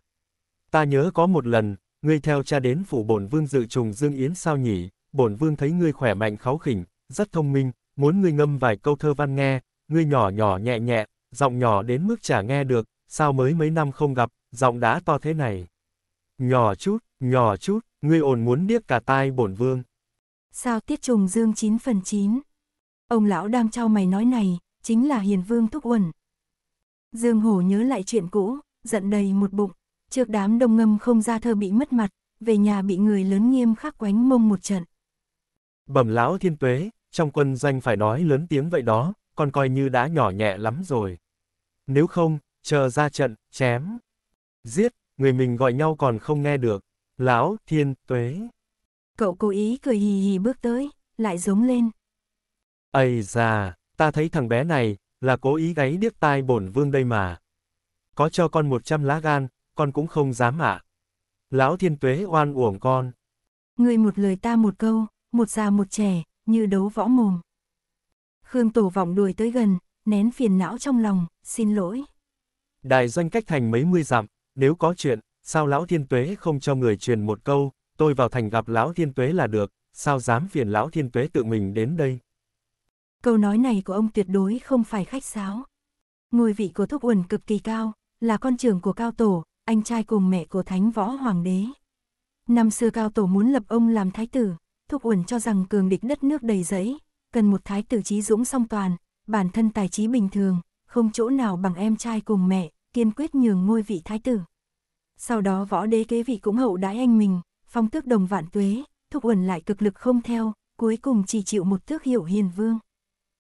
S2: Ta nhớ có một lần, ngươi theo cha đến phủ bổn vương dự trùng Dương Yến sao nhỉ? Bổn vương thấy ngươi khỏe mạnh kháu khỉnh, rất thông minh, muốn ngươi ngâm vài câu thơ văn nghe, ngươi nhỏ nhỏ nhẹ nhẹ, giọng nhỏ đến mức chả nghe được, sao mới mấy năm không gặp, giọng đã to thế này. Nhỏ chút, nhỏ chút, ngươi ổn muốn điếc cả tai bổn vương.
S1: Sao tiết trùng dương 9 phần 9? Ông lão đang trao mày nói này, chính là hiền vương thúc uẩn. Dương hổ nhớ lại chuyện cũ, giận đầy một bụng, trước đám đông ngâm không ra thơ bị mất mặt, về nhà bị người lớn nghiêm khắc quánh mông một trận.
S2: Bẩm lão thiên tuế, trong quân danh phải nói lớn tiếng vậy đó, còn coi như đã nhỏ nhẹ lắm rồi. Nếu không, chờ ra trận, chém, giết, người mình gọi nhau còn không nghe được. Lão, thiên, tuế.
S1: Cậu cố ý cười hì hì bước tới, lại giống lên.
S2: Ây già, ta thấy thằng bé này, là cố ý gáy điếc tai bổn vương đây mà. Có cho con một trăm lá gan, con cũng không dám ạ. Lão thiên tuế oan uổng con.
S1: Người một lời ta một câu, một già một trẻ, như đấu võ mồm. Khương Tổ vọng đuổi tới gần, nén phiền não trong lòng, xin lỗi.
S2: Đại doanh cách thành mấy mươi dặm, nếu có chuyện, sao lão thiên tuế không cho người truyền một câu, tôi vào thành gặp lão thiên tuế là được, sao dám phiền lão thiên tuế tự mình đến đây.
S1: Câu nói này của ông tuyệt đối không phải khách sáo. Ngôi vị của Thúc Uẩn cực kỳ cao, là con trưởng của Cao Tổ, anh trai cùng mẹ của Thánh Võ Hoàng đế. Năm xưa Cao Tổ muốn lập ông làm thái tử, Thúc Uẩn cho rằng cường địch đất nước đầy rẫy, cần một thái tử trí dũng song toàn, bản thân tài trí bình thường, không chỗ nào bằng em trai cùng mẹ, kiên quyết nhường ngôi vị thái tử. Sau đó võ đế kế vị cũng hậu đãi anh mình, phong tước đồng vạn tuế, thúc uẩn lại cực lực không theo, cuối cùng chỉ chịu một tước hiệu hiền vương.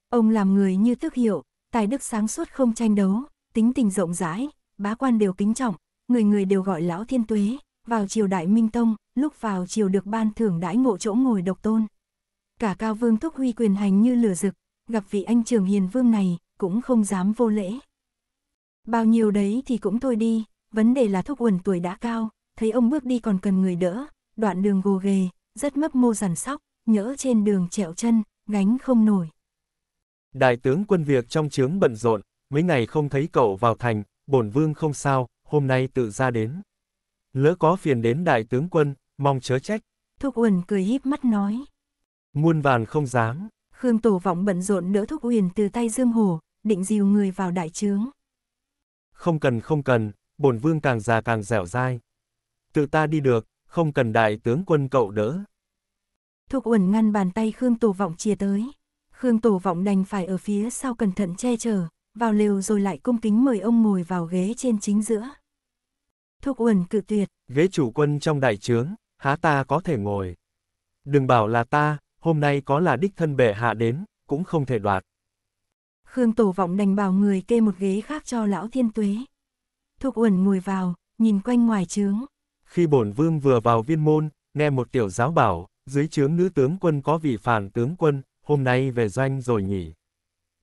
S1: Ông làm người như tước hiệu, tài đức sáng suốt không tranh đấu, tính tình rộng rãi, bá quan đều kính trọng, người người đều gọi lão thiên tuế, vào triều đại Minh Tông, lúc vào triều được ban thưởng đãi ngộ chỗ ngồi độc tôn. Cả cao vương thúc huy quyền hành như lửa rực, gặp vị anh trường hiền vương này, cũng không dám vô lễ. Bao nhiêu đấy thì cũng thôi đi, vấn đề là thúc uẩn tuổi đã cao, thấy ông bước đi còn cần người đỡ, đoạn đường gồ ghề, rất mấp mô rằn sóc, nhỡ trên đường trẹo chân, gánh không nổi.
S2: Đại tướng quân việc trong chướng bận rộn, mấy ngày không thấy cậu vào thành, bổn vương không sao, hôm nay tự ra đến. Lỡ có phiền đến đại tướng quân, mong chớ trách.
S1: Thúc Uẩn cười híp mắt nói.
S2: Muôn vàn không dám.
S1: Khương Tổ Vọng bận rộn đỡ Thúc Uyển từ tay Dương Hồ, định dìu người vào đại trướng.
S2: Không cần không cần, bổn vương càng già càng dẻo dai. Tự ta đi được, không cần đại tướng quân cậu đỡ.
S1: Thục Uẩn ngăn bàn tay Khương Tổ Vọng chia tới. Khương Tổ Vọng đành phải ở phía sau cẩn thận che chở, vào lều rồi lại cung kính mời ông ngồi vào ghế trên chính giữa. Thục Uẩn cự tuyệt.
S2: Ghế chủ quân trong đại trướng, há ta có thể ngồi. Đừng bảo là ta, hôm nay có là đích thân bệ hạ đến, cũng không thể đoạt.
S1: Khương Tổ Vọng đành bảo người kê một ghế khác cho lão thiên tuế. Thục Uẩn ngồi vào, nhìn quanh ngoài trướng.
S2: Khi bổn vương vừa vào viên môn, nghe một tiểu giáo bảo, dưới trướng nữ tướng quân có vị phản tướng quân, hôm nay về doanh rồi nhỉ.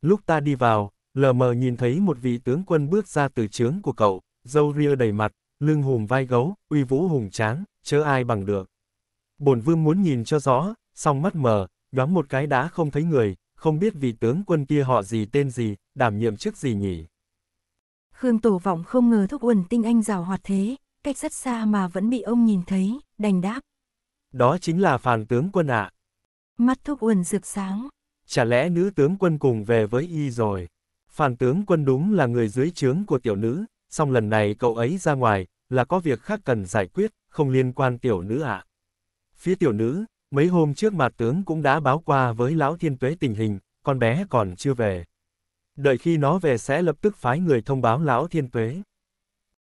S2: Lúc ta đi vào, lờ mờ nhìn thấy một vị tướng quân bước ra từ trướng của cậu, dâu ria đầy mặt, lưng hùm vai gấu, uy vũ hùng tráng, chớ ai bằng được. Bổn vương muốn nhìn cho rõ, song mắt mờ, đoán một cái đã không thấy người, không biết vị tướng quân kia họ gì tên gì, đảm nhiệm chức gì nhỉ?
S1: Khương Tổ Vọng không ngờ thúc uẩn tinh anh rào hoạt thế, cách rất xa mà vẫn bị ông nhìn thấy, đành đáp.
S2: Đó chính là phàn tướng quân ạ. À.
S1: Mắt thúc uẩn rực sáng.
S2: Chả lẽ nữ tướng quân cùng về với y rồi? Phàn tướng quân đúng là người dưới trướng của tiểu nữ, song lần này cậu ấy ra ngoài, là có việc khác cần giải quyết, không liên quan tiểu nữ ạ. À. Phía tiểu nữ, Mấy hôm trước mà tướng cũng đã báo qua với lão thiên tuế tình hình, con bé còn chưa về. Đợi khi nó về sẽ lập tức phái người thông báo lão thiên tuế.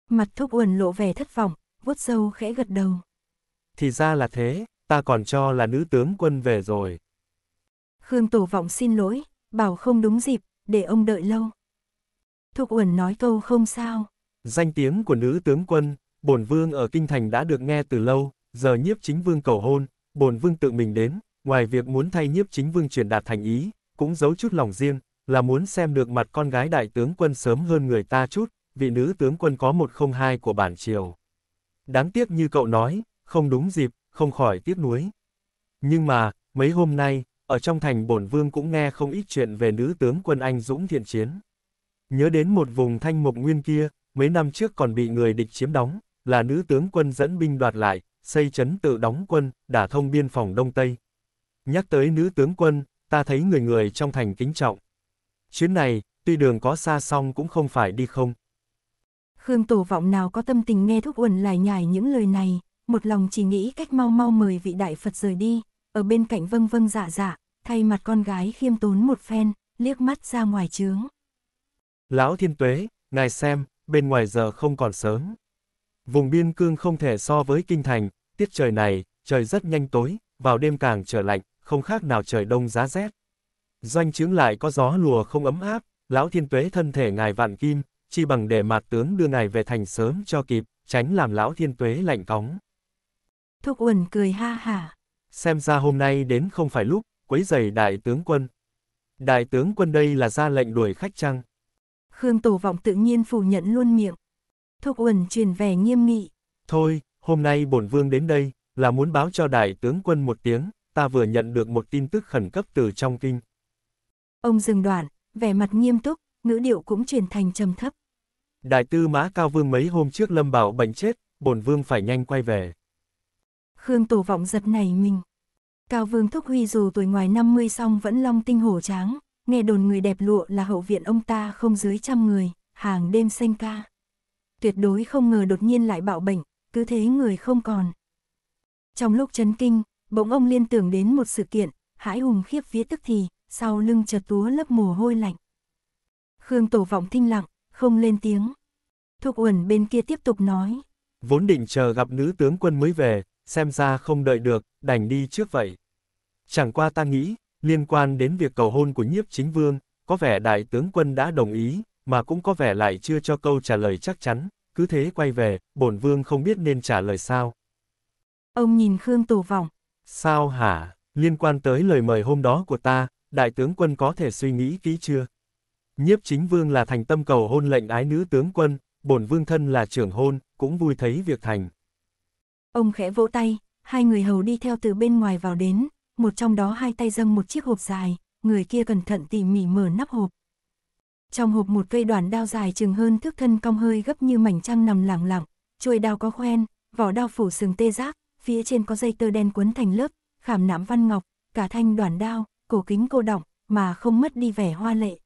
S1: Mặt thúc uẩn lộ vẻ thất vọng, vuốt sâu khẽ gật đầu.
S2: Thì ra là thế, ta còn cho là nữ tướng quân về rồi.
S1: Khương Tổ Vọng xin lỗi, bảo không đúng dịp, để ông đợi lâu. Thục Uẩn nói câu không sao.
S2: Danh tiếng của nữ tướng quân, bổn vương ở kinh thành đã được nghe từ lâu, giờ nhiếp chính vương cầu hôn, bổn vương tự mình đến, ngoài việc muốn thay nhiếp chính vương truyền đạt thành ý, cũng giấu chút lòng riêng, là muốn xem được mặt con gái đại tướng quân sớm hơn người ta chút, vị nữ tướng quân có một không hai của bản triều. Đáng tiếc như cậu nói, không đúng dịp, không khỏi tiếc nuối. Nhưng mà, mấy hôm nay, ở trong thành bổn vương cũng nghe không ít chuyện về nữ tướng quân anh dũng thiện chiến. Nhớ đến một vùng thanh mục nguyên kia, mấy năm trước còn bị người địch chiếm đóng, là nữ tướng quân dẫn binh đoạt lại, xây chấn tự đóng quân, đả thông biên phòng Đông Tây. Nhắc tới nữ tướng quân, ta thấy người người trong thành kính trọng. Chuyến này, tuy đường có xa xong cũng không phải đi không.
S1: Khương Tổ Vọng nào có tâm tình nghe Thúc Uẩn lải nhải những lời này, một lòng chỉ nghĩ cách mau mau mời vị đại Phật rời đi, ở bên cạnh vâng vâng dạ dạ, thay mặt con gái khiêm tốn một phen, liếc mắt ra ngoài trướng.
S2: Lão Thiên Tuế, ngài xem, bên ngoài giờ không còn sớm. Vùng biên cương không thể so với kinh thành, tiết trời này, trời rất nhanh tối, vào đêm càng trở lạnh, không khác nào trời đông giá rét. Doanh trướng lại có gió lùa không ấm áp, lão thiên tuế thân thể ngài vạn kim, chi bằng để mạt tướng đưa ngài về thành sớm cho kịp, tránh làm lão thiên tuế lạnh cóng.
S1: Thục Uẩn cười ha hả.
S2: Xem ra hôm nay đến không phải lúc, quấy giày đại tướng quân. Đại tướng quân đây là ra lệnh đuổi khách trăng.
S1: Khương Tổ Vọng tự nhiên phủ nhận luôn miệng. Thục Uẩn truyền vẻ nghiêm nghị.
S2: Thôi, hôm nay bổn vương đến đây, là muốn báo cho đại tướng quân một tiếng, ta vừa nhận được một tin tức khẩn cấp từ trong kinh.
S1: Ông dừng đoạn, vẻ mặt nghiêm túc, ngữ điệu cũng chuyển thành trầm thấp.
S2: Đại tư mã Cao Vương mấy hôm trước lâm bảo bệnh chết, bổn vương phải nhanh quay về.
S1: Khương Tổ Vọng giật này mình. Cao Vương Thúc Huy dù tuổi ngoài 50 song vẫn long tinh hổ tráng, nghe đồn người đẹp lụa là hậu viện ông ta không dưới trăm người, hàng đêm xanh ca tuyệt đối không ngờ đột nhiên lại bạo bệnh, cứ thế người không còn. Trong lúc chấn kinh, bỗng ông liên tưởng đến một sự kiện, hãi hùng khiếp vía tức thì, sau lưng chợt túa lớp mồ hôi lạnh. Khương Tổ vọng thinh lặng, không lên tiếng. thuộc Uẩn bên kia tiếp tục nói.
S2: Vốn định chờ gặp nữ tướng quân mới về, xem ra không đợi được, đành đi trước vậy. Chẳng qua ta nghĩ, liên quan đến việc cầu hôn của nhiếp chính vương, có vẻ đại tướng quân đã đồng ý, mà cũng có vẻ lại chưa cho câu trả lời chắc chắn, cứ thế quay về, bổn vương không biết nên trả lời sao.
S1: Ông nhìn Khương Tổ vọng.
S2: Sao hả, liên quan tới lời mời hôm đó của ta, đại tướng quân có thể suy nghĩ kỹ chưa? Nhiếp chính vương là thành tâm cầu hôn lệnh ái nữ tướng quân, bổn vương thân là trưởng hôn, cũng vui thấy việc thành.
S1: Ông khẽ vỗ tay, hai người hầu đi theo từ bên ngoài vào đến, một trong đó hai tay dâng một chiếc hộp dài, người kia cẩn thận tỉ mỉ mở nắp hộp, trong hộp một cây đoàn đao dài chừng hơn thước thân cong hơi gấp như mảnh trăng nằm lẳng lặng, chuôi đao có khoen, vỏ đao phủ sừng tê giác, phía trên có dây tơ đen quấn thành lớp, khảm nạm văn ngọc, cả thanh đoàn đao, cổ kính cô động mà không mất đi vẻ hoa lệ.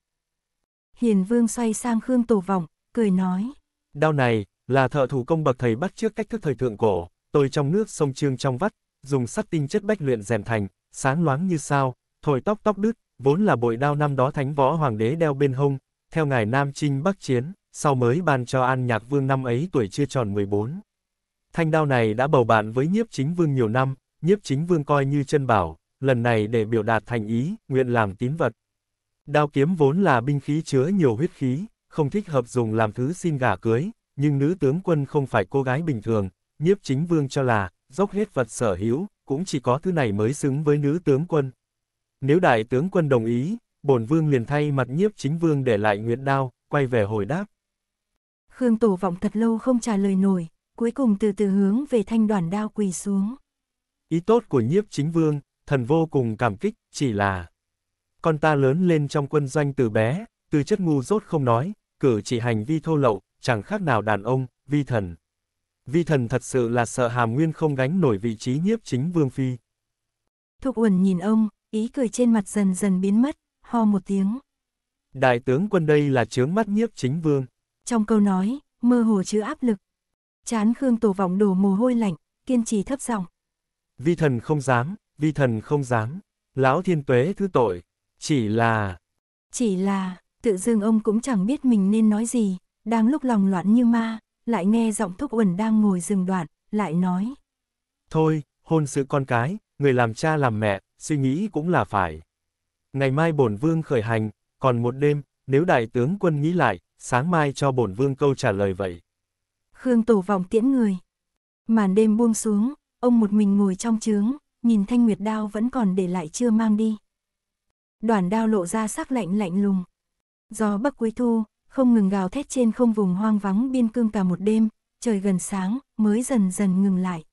S1: Hiền Vương xoay sang Khương Tổ Vọng, cười nói.
S2: Đao này, là thợ thủ công bậc thầy bắt trước cách thức thời thượng cổ, tôi trong nước sông Trương trong vắt, dùng sắt tinh chất bách luyện rèm thành, sáng loáng như sao, thổi tóc tóc đứt, vốn là bội đao năm đó thánh võ hoàng đế đeo bên hông, theo ngài Nam Trinh Bắc Chiến, sau mới ban cho An Nhạc Vương năm ấy tuổi chưa tròn 14. Thanh đao này đã bầu bạn với nhiếp chính vương nhiều năm, nhiếp chính vương coi như chân bảo, lần này để biểu đạt thành ý, nguyện làm tín vật. Đao kiếm vốn là binh khí chứa nhiều huyết khí, không thích hợp dùng làm thứ xin gả cưới, nhưng nữ tướng quân không phải cô gái bình thường, nhiếp chính vương cho là, dốc hết vật sở hữu, cũng chỉ có thứ này mới xứng với nữ tướng quân. Nếu đại tướng quân đồng ý, bổn vương liền thay mặt nhiếp chính vương để lại nguyện đao, quay về hồi đáp.
S1: Khương Tổ vọng thật lâu không trả lời nổi, cuối cùng từ từ hướng về thanh đoàn đao quỳ xuống.
S2: Ý tốt của nhiếp chính vương, thần vô cùng cảm kích, chỉ là con ta lớn lên trong quân doanh từ bé, từ chất ngu dốt không nói, cử chỉ hành vi thô lậu, chẳng khác nào đàn ông, vi thần. Vi thần thật sự là sợ Hàm Nguyên không gánh nổi vị trí nhiếp chính vương phi.
S1: Thục Uẩn nhìn ông, ý cười trên mặt dần dần biến mất, ho một tiếng.
S2: Đại tướng quân đây là chướng mắt nhiếp chính vương.
S1: Trong câu nói, mơ hồ chứa áp lực. Chán Khương Tổ vọng đổ mồ hôi lạnh, kiên trì thấp giọng.
S2: Vi thần không dám, vi thần không dám. Lão thiên tuế thứ tội, chỉ là...
S1: Chỉ là, tự dưng ông cũng chẳng biết mình nên nói gì, đang lúc lòng loạn như ma, lại nghe giọng thúc uẩn đang ngồi dừng đoạn, lại nói.
S2: Thôi, hôn sự con cái, người làm cha làm mẹ, suy nghĩ cũng là phải. Ngày mai bổn vương khởi hành, còn một đêm, nếu đại tướng quân nghĩ lại, sáng mai cho bổn vương câu trả lời vậy.
S1: Khương Tổ vòng tiễn người. Màn đêm buông xuống, ông một mình ngồi trong trướng, nhìn thanh nguyệt đao vẫn còn để lại chưa mang đi. Đoàn đao lộ ra sắc lạnh lạnh lùng. Gió bắc cuối thu, không ngừng gào thét trên không vùng hoang vắng biên cương cả một đêm, trời gần sáng, mới dần dần ngừng lại.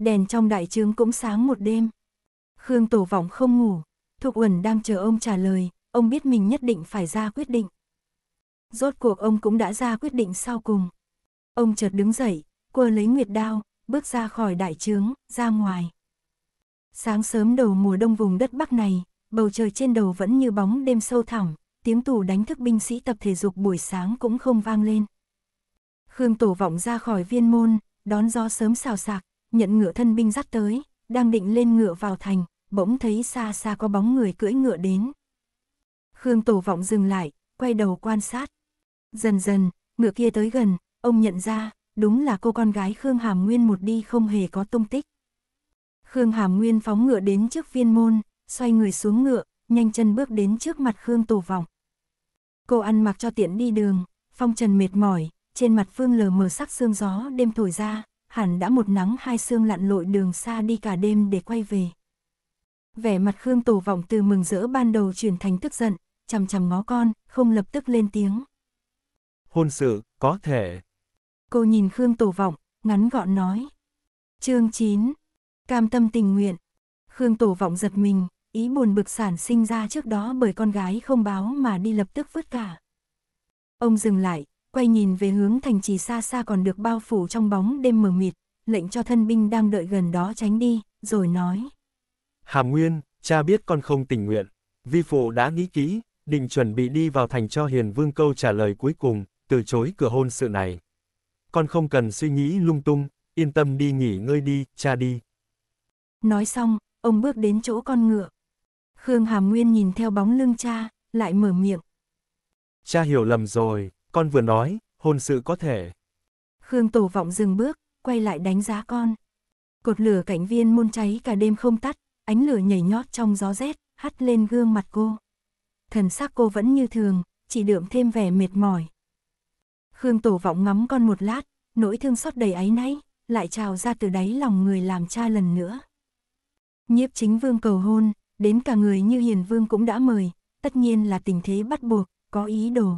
S1: Đèn trong đại trướng cũng sáng một đêm. Khương Tổ Vọng không ngủ, Thục Uẩn đang chờ ông trả lời, ông biết mình nhất định phải ra quyết định. Rốt cuộc ông cũng đã ra quyết định sau cùng. Ông chợt đứng dậy, quơ lấy nguyệt đao, bước ra khỏi đại trướng, ra ngoài. Sáng sớm đầu mùa đông vùng đất Bắc này, bầu trời trên đầu vẫn như bóng đêm sâu thẳm, tiếng tù đánh thức binh sĩ tập thể dục buổi sáng cũng không vang lên. Khương Tổ vọng ra khỏi viên môn, đón gió sớm xào sạc, nhận ngựa thân binh dắt tới, đang định lên ngựa vào thành, bỗng thấy xa xa có bóng người cưỡi ngựa đến. Khương Tổ Vọng dừng lại, quay đầu quan sát. Dần dần, ngựa kia tới gần, ông nhận ra, đúng là cô con gái Khương Hàm Nguyên một đi không hề có tung tích. Khương Hàm Nguyên phóng ngựa đến trước viên môn, xoay người xuống ngựa, nhanh chân bước đến trước mặt Khương Tổ Vọng. Cô ăn mặc cho tiện đi đường, phong trần mệt mỏi, trên mặt phương lờ mờ sắc sương gió đêm thổi ra, hẳn đã một nắng hai sương lặn lội đường xa đi cả đêm để quay về. Vẻ mặt Khương Tổ vọng từ mừng rỡ ban đầu chuyển thành tức giận, chằm chằm ngó con, không lập tức lên tiếng.
S2: Hôn sự, có thể.
S1: Cô nhìn Khương Tổ vọng, ngắn gọn nói. chương 9. Cam tâm tình nguyện. Khương Tổ vọng giật mình, ý buồn bực sản sinh ra trước đó bởi con gái không báo mà đi lập tức vứt cả. Ông dừng lại, quay nhìn về hướng thành trì xa xa còn được bao phủ trong bóng đêm mờ mịt, lệnh cho thân binh đang đợi gần đó tránh đi, rồi nói.
S2: Hàm Nguyên, cha biết con không tình nguyện. Vi phụ đã nghĩ kỹ, định chuẩn bị đi vào thành cho Hiền Vương câu trả lời cuối cùng, từ chối cửa hôn sự này. Con không cần suy nghĩ lung tung, yên tâm đi nghỉ ngơi đi, cha đi.
S1: Nói xong, ông bước đến chỗ con ngựa. Khương Hàm Nguyên nhìn theo bóng lưng cha, lại mở miệng.
S2: Cha hiểu lầm rồi, con vừa nói, hôn sự có thể.
S1: Khương Tổ Vọng dừng bước, quay lại đánh giá con. Cột lửa cảnh viên môn cháy cả đêm không tắt, ánh lửa nhảy nhót trong gió rét, hắt lên gương mặt cô. Thần sắc cô vẫn như thường, chỉ đượm thêm vẻ mệt mỏi. Khương Tổ vọng ngắm con một lát, nỗi thương xót đầy áy náy, lại trào ra từ đáy lòng người làm cha lần nữa. Nhiếp chính vương cầu hôn, đến cả người như hiền vương cũng đã mời, tất nhiên là tình thế bắt buộc, có ý đồ.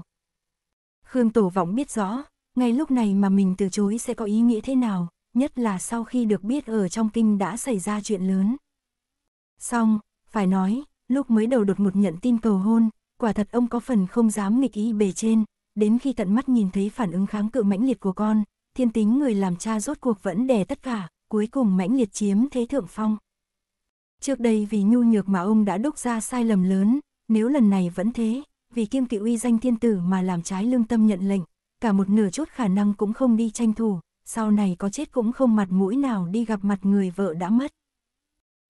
S1: Khương Tổ vọng biết rõ, ngay lúc này mà mình từ chối sẽ có ý nghĩa thế nào, nhất là sau khi được biết ở trong kinh đã xảy ra chuyện lớn. Xong, phải nói, lúc mới đầu đột một nhận tin cầu hôn, quả thật ông có phần không dám nghịch ý bề trên, đến khi tận mắt nhìn thấy phản ứng kháng cự mãnh liệt của con, thiên tính người làm cha rốt cuộc vẫn đè tất cả, cuối cùng mãnh liệt chiếm thế thượng phong. Trước đây vì nhu nhược mà ông đã đúc ra sai lầm lớn, nếu lần này vẫn thế, vì kiêm kỵ uy danh thiên tử mà làm trái lương tâm nhận lệnh, cả một nửa chút khả năng cũng không đi tranh thủ, sau này có chết cũng không mặt mũi nào đi gặp mặt người vợ đã mất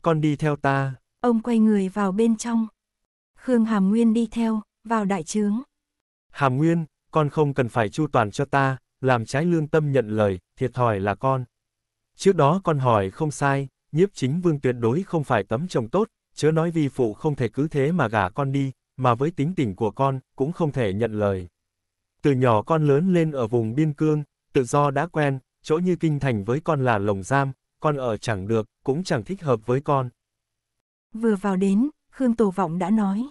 S2: con đi theo ta.
S1: Ông quay người vào bên trong. Khương Hàm Nguyên đi theo, vào đại trướng.
S2: Hàm Nguyên, con không cần phải chu toàn cho ta, làm trái lương tâm nhận lời, thiệt thòi là con. Trước đó con hỏi không sai, nhiếp chính vương tuyệt đối không phải tấm chồng tốt, chớ nói vi phụ không thể cứ thế mà gả con đi, mà với tính tình của con, cũng không thể nhận lời. Từ nhỏ con lớn lên ở vùng biên cương, tự do đã quen, chỗ như kinh thành với con là lồng giam, con ở chẳng được, cũng chẳng thích hợp với con.
S1: Vừa vào đến, Khương Tổ Vọng đã nói.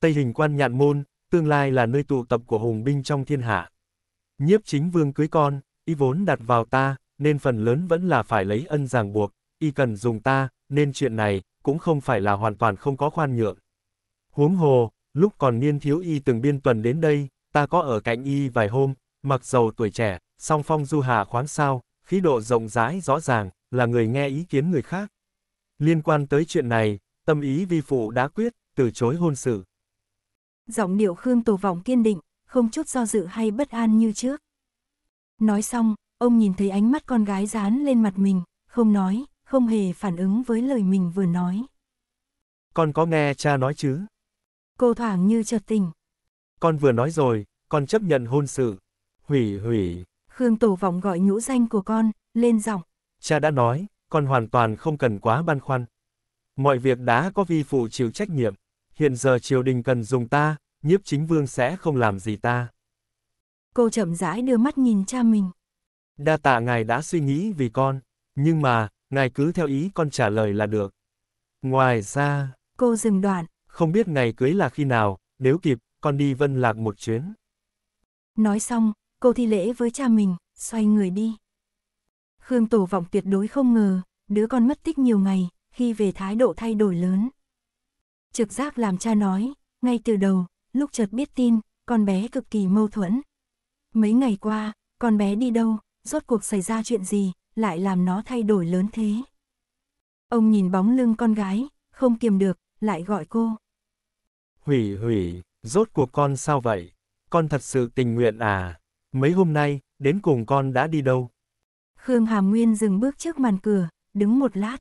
S2: Tây hình quan nhạn môn, tương lai là nơi tụ tập của hùng binh trong thiên hạ. Nhiếp chính vương cưới con, y vốn đặt vào ta, nên phần lớn vẫn là phải lấy ân ràng buộc, y cần dùng ta, nên chuyện này, cũng không phải là hoàn toàn không có khoan nhượng. Huống hồ, lúc còn niên thiếu y từng biên tuần đến đây, ta có ở cạnh y vài hôm, mặc dầu tuổi trẻ, song phong du hà khoáng sao, khí độ rộng rãi rõ ràng, là người nghe ý kiến người khác. Liên quan tới chuyện này, tâm ý vi phụ đã quyết, từ chối hôn sự.
S1: Giọng điệu Khương Tổ Vọng kiên định, không chút do dự hay bất an như trước. Nói xong, ông nhìn thấy ánh mắt con gái dán lên mặt mình, không nói, không hề phản ứng với lời mình vừa nói.
S2: Con có nghe cha nói chứ?
S1: Cô thoảng như chợt tỉnh.
S2: Con vừa nói rồi, con chấp nhận hôn sự. Hủy hủy.
S1: Khương Tổ Vọng gọi nhũ danh của con, lên giọng.
S2: Cha đã nói, con hoàn toàn không cần quá băn khoăn. Mọi việc đã có vi phụ chịu trách nhiệm, hiện giờ triều đình cần dùng ta, nhiếp chính vương sẽ không làm gì ta.
S1: Cô chậm rãi đưa mắt nhìn cha mình.
S2: Đa tạ ngài đã suy nghĩ vì con, nhưng mà, ngài cứ theo ý con trả lời là được. Ngoài ra,
S1: cô dừng đoạn.
S2: Không biết ngày cưới là khi nào, nếu kịp, con đi vân lạc một chuyến.
S1: Nói xong, cô thi lễ với cha mình, xoay người đi. Khương Tổ Vọng tuyệt đối không ngờ, đứa con mất tích nhiều ngày, khi về thái độ thay đổi lớn. Trực giác làm cha nói, ngay từ đầu, lúc chợt biết tin, con bé cực kỳ mâu thuẫn. Mấy ngày qua, con bé đi đâu, rốt cuộc xảy ra chuyện gì, lại làm nó thay đổi lớn thế. Ông nhìn bóng lưng con gái, không kiềm được, lại gọi cô.
S2: Hủy hủy, rốt cuộc con sao vậy? Con thật sự tình nguyện à? Mấy hôm nay, đến cùng con đã đi đâu?
S1: Khương Hàm Nguyên dừng bước trước màn cửa, đứng một lát.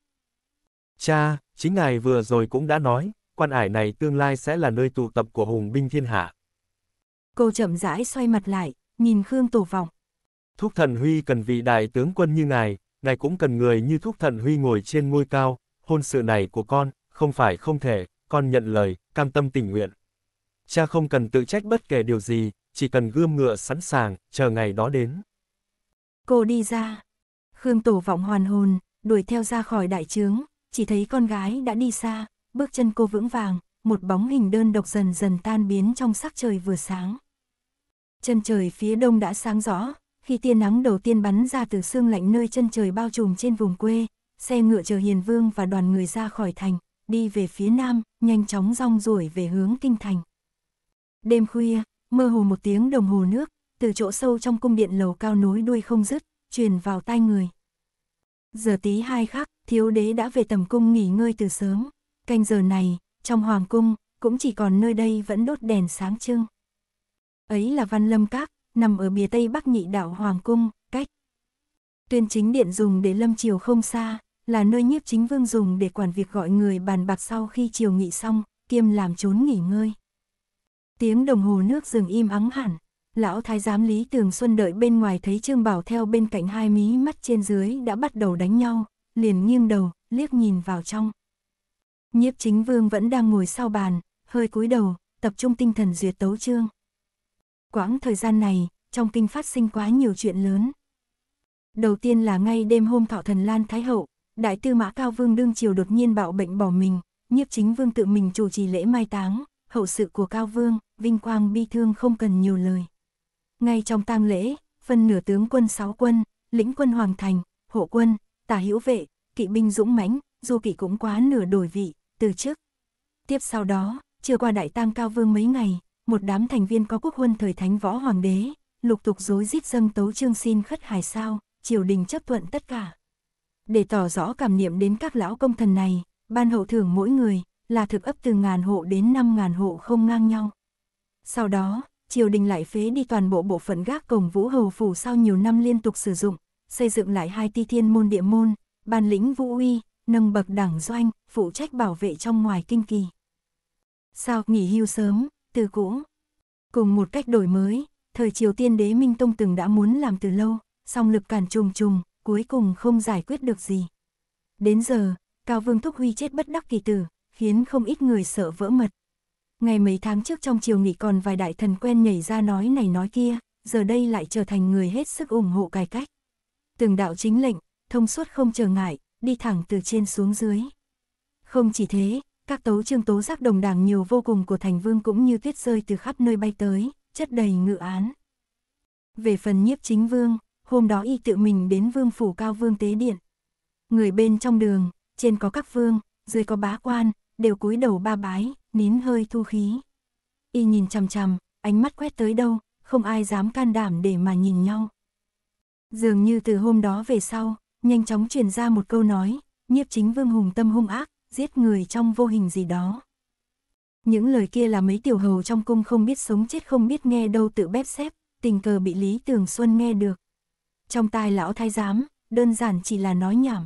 S2: Cha, chính ngài vừa rồi cũng đã nói, quan ải này tương lai sẽ là nơi tụ tập của hùng binh thiên hạ.
S1: Cô chậm rãi xoay mặt lại, nhìn Khương Tổ Vọng.
S2: Thúc Thần Huy cần vị đại tướng quân như ngài, ngài cũng cần người như Thúc Thần Huy ngồi trên ngôi cao, hôn sự này của con, không phải không thể, con nhận lời, cam tâm tình nguyện. Cha không cần tự trách bất kể điều gì, chỉ cần gươm ngựa sẵn sàng, chờ ngày đó đến.
S1: Cô đi ra, Khương Tổ vọng hoàn hồn, đuổi theo ra khỏi đại trướng, chỉ thấy con gái đã đi xa, bước chân cô vững vàng, một bóng hình đơn độc dần dần tan biến trong sắc trời vừa sáng. Chân trời phía đông đã sáng rõ, khi tia nắng đầu tiên bắn ra từ sương lạnh nơi chân trời bao trùm trên vùng quê, xe ngựa chờ Hiền Vương và đoàn người ra khỏi thành, đi về phía nam, nhanh chóng rong ruổi về hướng kinh thành. Đêm khuya, mơ hồ một tiếng đồng hồ nước, từ chỗ sâu trong cung điện lầu cao nối đuôi không dứt, truyền vào tai người. Giờ tí hai khắc, thiếu đế đã về tầm cung nghỉ ngơi từ sớm. Canh giờ này, trong hoàng cung, cũng chỉ còn nơi đây vẫn đốt đèn sáng trưng. Ấy là Văn Lâm Các, nằm ở bìa tây bắc nhị đảo Hoàng Cung, cách. Tuyên chính điện dùng để lâm triều không xa, là nơi nhiếp chính vương dùng để quản việc gọi người bàn bạc sau khi triều nghị xong, kiêm làm trốn nghỉ ngơi. Tiếng đồng hồ nước dừng im ắng hẳn, Lão thái giám Lý Tường Xuân đợi bên ngoài thấy Trương Bảo theo bên cạnh hai mí mắt trên dưới đã bắt đầu đánh nhau, liền nghiêng đầu, liếc nhìn vào trong. Nhiếp chính vương vẫn đang ngồi sau bàn, hơi cúi đầu, tập trung tinh thần duyệt tấu trương Quãng thời gian này, trong kinh phát sinh quá nhiều chuyện lớn. Đầu tiên là ngay đêm hôm thọ thần Lan Thái Hậu, Đại tư mã Cao Vương đương triều đột nhiên bạo bệnh bỏ mình, nhiếp chính vương tự mình chủ trì lễ mai táng, hậu sự của Cao Vương, vinh quang bi thương không cần nhiều lời. Ngay trong tang lễ, phân nửa tướng quân sáu quân, lĩnh quân hoàng thành, hộ quân, tả hữu vệ, kỵ binh dũng mãnh, du kỵ cũng quá nửa đổi vị, từ chức. Tiếp sau đó, chưa qua đại tang cao vương mấy ngày, một đám thành viên có quốc huân thời thánh võ hoàng đế, lục tục rối rít dâng tấu chương xin khất hài sao, triều đình chấp thuận tất cả. Để tỏ rõ cảm niệm đến các lão công thần này, ban hậu thưởng mỗi người là thực ấp từ ngàn hộ đến năm ngàn hộ không ngang nhau. Sau đó, triều đình lại phế đi toàn bộ bộ phận gác cổng Vũ Hầu Phủ sau nhiều năm liên tục sử dụng, xây dựng lại hai ti thiên môn địa môn, ban lĩnh Vũ Uy, nâng bậc đảng doanh, phụ trách bảo vệ trong ngoài kinh kỳ. Sao nghỉ hưu sớm, từ cũ. Cùng một cách đổi mới, thời Triều Tiên đế Minh Tông từng đã muốn làm từ lâu, song lực cản trùng trùng, cuối cùng không giải quyết được gì. Đến giờ, Cao Vương Thúc Huy chết bất đắc kỳ tử, khiến không ít người sợ vỡ mật. Ngày mấy tháng trước trong chiều nghỉ còn vài đại thần quen nhảy ra nói này nói kia, giờ đây lại trở thành người hết sức ủng hộ cải cách. Từng đạo chính lệnh, thông suốt không trở ngại, đi thẳng từ trên xuống dưới. Không chỉ thế, các tấu trương tố giác đồng đảng nhiều vô cùng của thành vương cũng như tuyết rơi từ khắp nơi bay tới, chất đầy ngự án. Về phần nhiếp chính vương, hôm đó y tự mình đến vương phủ cao vương tế điện. Người bên trong đường, trên có các vương, dưới có bá quan, đều cúi đầu ba bái, nín hơi thu khí. Y nhìn chằm chằm, ánh mắt quét tới đâu, không ai dám can đảm để mà nhìn nhau. Dường như từ hôm đó về sau, nhanh chóng truyền ra một câu nói, nhiếp chính vương hùng tâm hung ác, giết người trong vô hình gì đó. Những lời kia là mấy tiểu hầu trong cung không biết sống chết không biết nghe đâu tự bếp xếp, tình cờ bị Lý Tường Xuân nghe được. Trong tai lão thái giám, đơn giản chỉ là nói nhảm.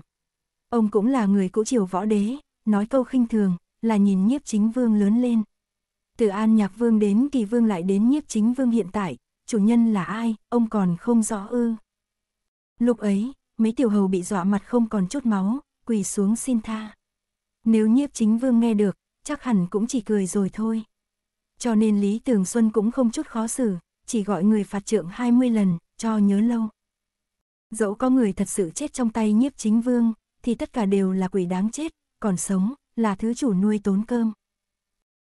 S1: Ông cũng là người cũ triều võ đế, nói câu khinh thường, là nhìn nhiếp chính vương lớn lên. Từ An Nhạc Vương đến Kỳ Vương lại đến nhiếp chính vương hiện tại, chủ nhân là ai, ông còn không rõ ư. Lúc ấy, mấy tiểu hầu bị dọa mặt không còn chút máu, quỳ xuống xin tha. Nếu nhiếp chính vương nghe được, chắc hẳn cũng chỉ cười rồi thôi. Cho nên Lý Tường Xuân cũng không chút khó xử, chỉ gọi người phạt trượng 20 lần, cho nhớ lâu. Dẫu có người thật sự chết trong tay nhiếp chính vương, thì tất cả đều là quỷ đáng chết, còn sống là thứ chủ nuôi tốn cơm.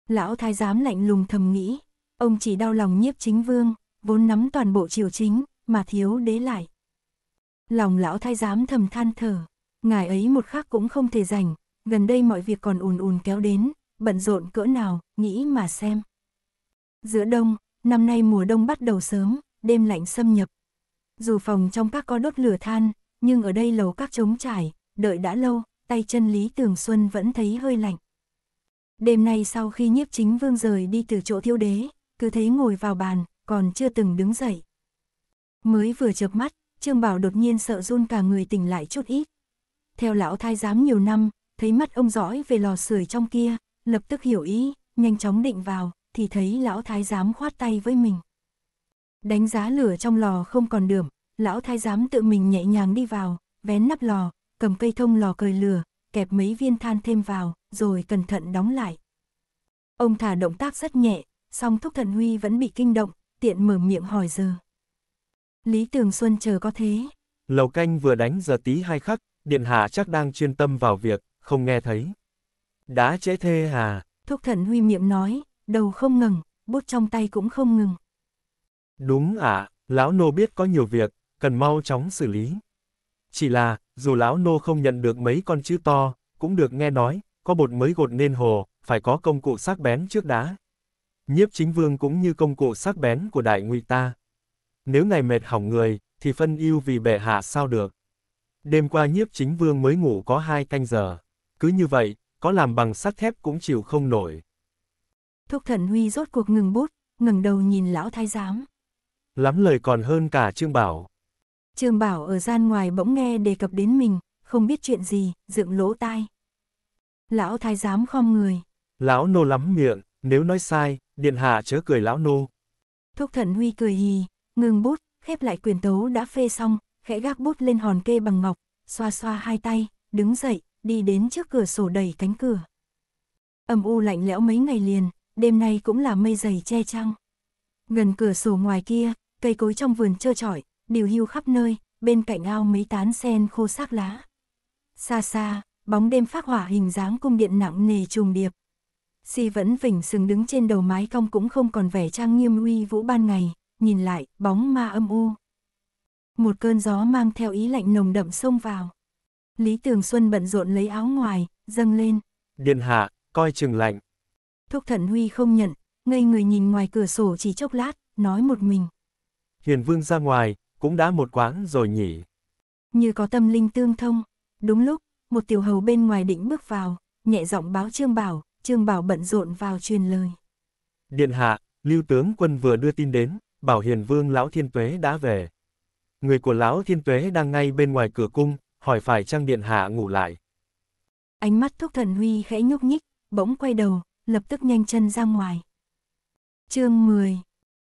S1: Lão thái giám lạnh lùng thầm nghĩ, ông chỉ đau lòng nhiếp chính vương, vốn nắm toàn bộ triều chính, mà thiếu đế lại. Lòng lão thái giám thầm than thở, ngài ấy một khắc cũng không thể rảnh, gần đây mọi việc còn ùn ùn kéo đến, bận rộn cỡ nào, nghĩ mà xem. Giữa đông, năm nay mùa đông bắt đầu sớm, đêm lạnh xâm nhập. Dù phòng trong các có đốt lửa than, nhưng ở đây lầu các trống trải, đợi đã lâu, tay chân Lý Tường Xuân vẫn thấy hơi lạnh. Đêm nay sau khi nhiếp chính vương rời đi từ chỗ thiếu đế, cứ thế ngồi vào bàn, còn chưa từng đứng dậy. Mới vừa chợp mắt, Trương Bảo đột nhiên sợ run cả người tỉnh lại chút ít. Theo lão thái giám nhiều năm, thấy mắt ông dõi về lò sưởi trong kia, lập tức hiểu ý, nhanh chóng định vào, thì thấy lão thái giám khoát tay với mình. Đánh giá lửa trong lò không còn đượm, lão thái giám tự mình nhẹ nhàng đi vào, vén nắp lò, cầm cây thông lò cơi lửa, kẹp mấy viên than thêm vào, rồi cẩn thận đóng lại. Ông thả động tác rất nhẹ, song Thúc Thần Huy vẫn bị kinh động, tiện mở miệng hỏi giờ. Lý Tường Xuân chờ có thế.
S2: Lầu canh vừa đánh giờ tí hai khắc, Điện Hạ chắc đang chuyên tâm vào việc, không nghe thấy. Đã trễ thê hà.
S1: Thúc Thần Huy miệng nói, đầu không ngừng, bút trong tay cũng không ngừng.
S2: Đúng ạ, à, lão nô biết có nhiều việc, cần mau chóng xử lý. Chỉ là, dù lão nô không nhận được mấy con chữ to, cũng được nghe nói, có bột mới gột nên hồ, phải có công cụ sắc bén trước đã. Nhiếp chính vương cũng như công cụ sắc bén của đại ngụy ta. Nếu ngày mệt hỏng người, thì phân ưu vì bệ hạ sao được. Đêm qua nhiếp chính vương mới ngủ có hai canh giờ. Cứ như vậy, có làm bằng sắt thép cũng chịu không nổi.
S1: Thúc thần huy rốt cuộc ngừng bút, ngừng đầu nhìn lão thái giám.
S2: Lắm lời còn hơn cả trương bảo.
S1: Trương Bảo ở gian ngoài bỗng nghe đề cập đến mình, không biết chuyện gì, dựng lỗ tai. Lão thái giám khom người.
S2: Lão nô lắm miệng, nếu nói sai, điện hạ chớ cười lão nô.
S1: Thúc Thận huy cười hì, ngừng bút, khép lại quyền tấu đã phê xong, khẽ gác bút lên hòn kê bằng ngọc, xoa xoa hai tay, đứng dậy, đi đến trước cửa sổ đẩy cánh cửa. Âm u lạnh lẽo mấy ngày liền, đêm nay cũng là mây dày che trăng. Gần cửa sổ ngoài kia, cây cối trong vườn trơ trọi, điều hưu khắp nơi, bên cạnh ao mấy tán sen khô xác lá. Xa xa, bóng đêm phát hỏa hình dáng cung điện nặng nề trùng điệp. Si vẫn vỉnh sừng đứng trên đầu mái cong cũng không còn vẻ trang nghiêm uy vũ ban ngày, nhìn lại, bóng ma âm u. Một cơn gió mang theo ý lạnh nồng đậm xông vào. Lý Tường Xuân bận rộn lấy áo ngoài, dâng lên.
S2: Điện hạ, coi chừng lạnh.
S1: Thúc thần Huy không nhận, ngây người nhìn ngoài cửa sổ chỉ chốc lát, nói một mình.
S2: Hiền Vương ra ngoài, cũng đã một quãng rồi nhỉ.
S1: Như có tâm linh tương thông, đúng lúc, một tiểu hầu bên ngoài định bước vào, nhẹ giọng báo Trương Bảo, Trương Bảo bận rộn vào truyền lời.
S2: Điện hạ, Lưu tướng quân vừa đưa tin đến, bảo hiền vương lão thiên tuế đã về. Người của lão thiên tuế đang ngay bên ngoài cửa cung, hỏi phải trang điện hạ ngủ lại.
S1: Ánh mắt thúc thần huy khẽ nhúc nhích, bỗng quay đầu, lập tức nhanh chân ra ngoài. Chương 10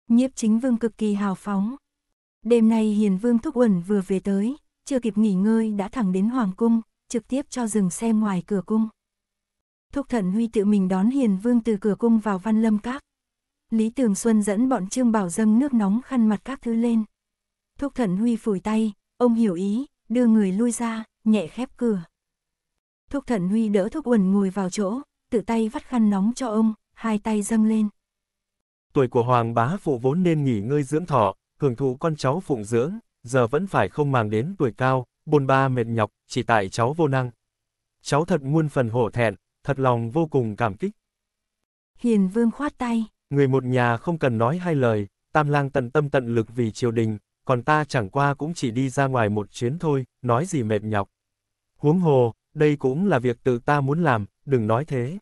S1: Nhiếp chính vương cực kỳ hào phóng, Đêm nay Hiền Vương Thúc Uẩn vừa về tới, chưa kịp nghỉ ngơi đã thẳng đến Hoàng Cung, trực tiếp cho dừng xe ngoài cửa cung. Thúc thận Huy tự mình đón Hiền Vương từ cửa cung vào Văn Lâm Các. Lý Tường Xuân dẫn bọn Trương Bảo dâng nước nóng khăn mặt các thứ lên. Thúc thận Huy phủi tay, ông hiểu ý, đưa người lui ra, nhẹ khép cửa. Thúc thận Huy đỡ Thúc Uẩn ngồi vào chỗ, tự tay vắt khăn nóng cho ông, hai tay dâng lên.
S2: Tuổi của Hoàng bá phụ vốn nên nghỉ ngơi dưỡng thọ, hưởng thụ con cháu phụng dưỡng, giờ vẫn phải không màng đến tuổi cao, bồn ba mệt nhọc, chỉ tại cháu vô năng. Cháu thật muôn phần hổ thẹn, thật lòng vô cùng cảm kích.
S1: Hiền vương khoát tay.
S2: Người một nhà không cần nói hai lời, tam lang tận tâm tận lực vì triều đình, còn ta chẳng qua cũng chỉ đi ra ngoài một chuyến thôi, nói gì mệt nhọc. Huống hồ, đây cũng là việc tự ta muốn làm, đừng nói thế.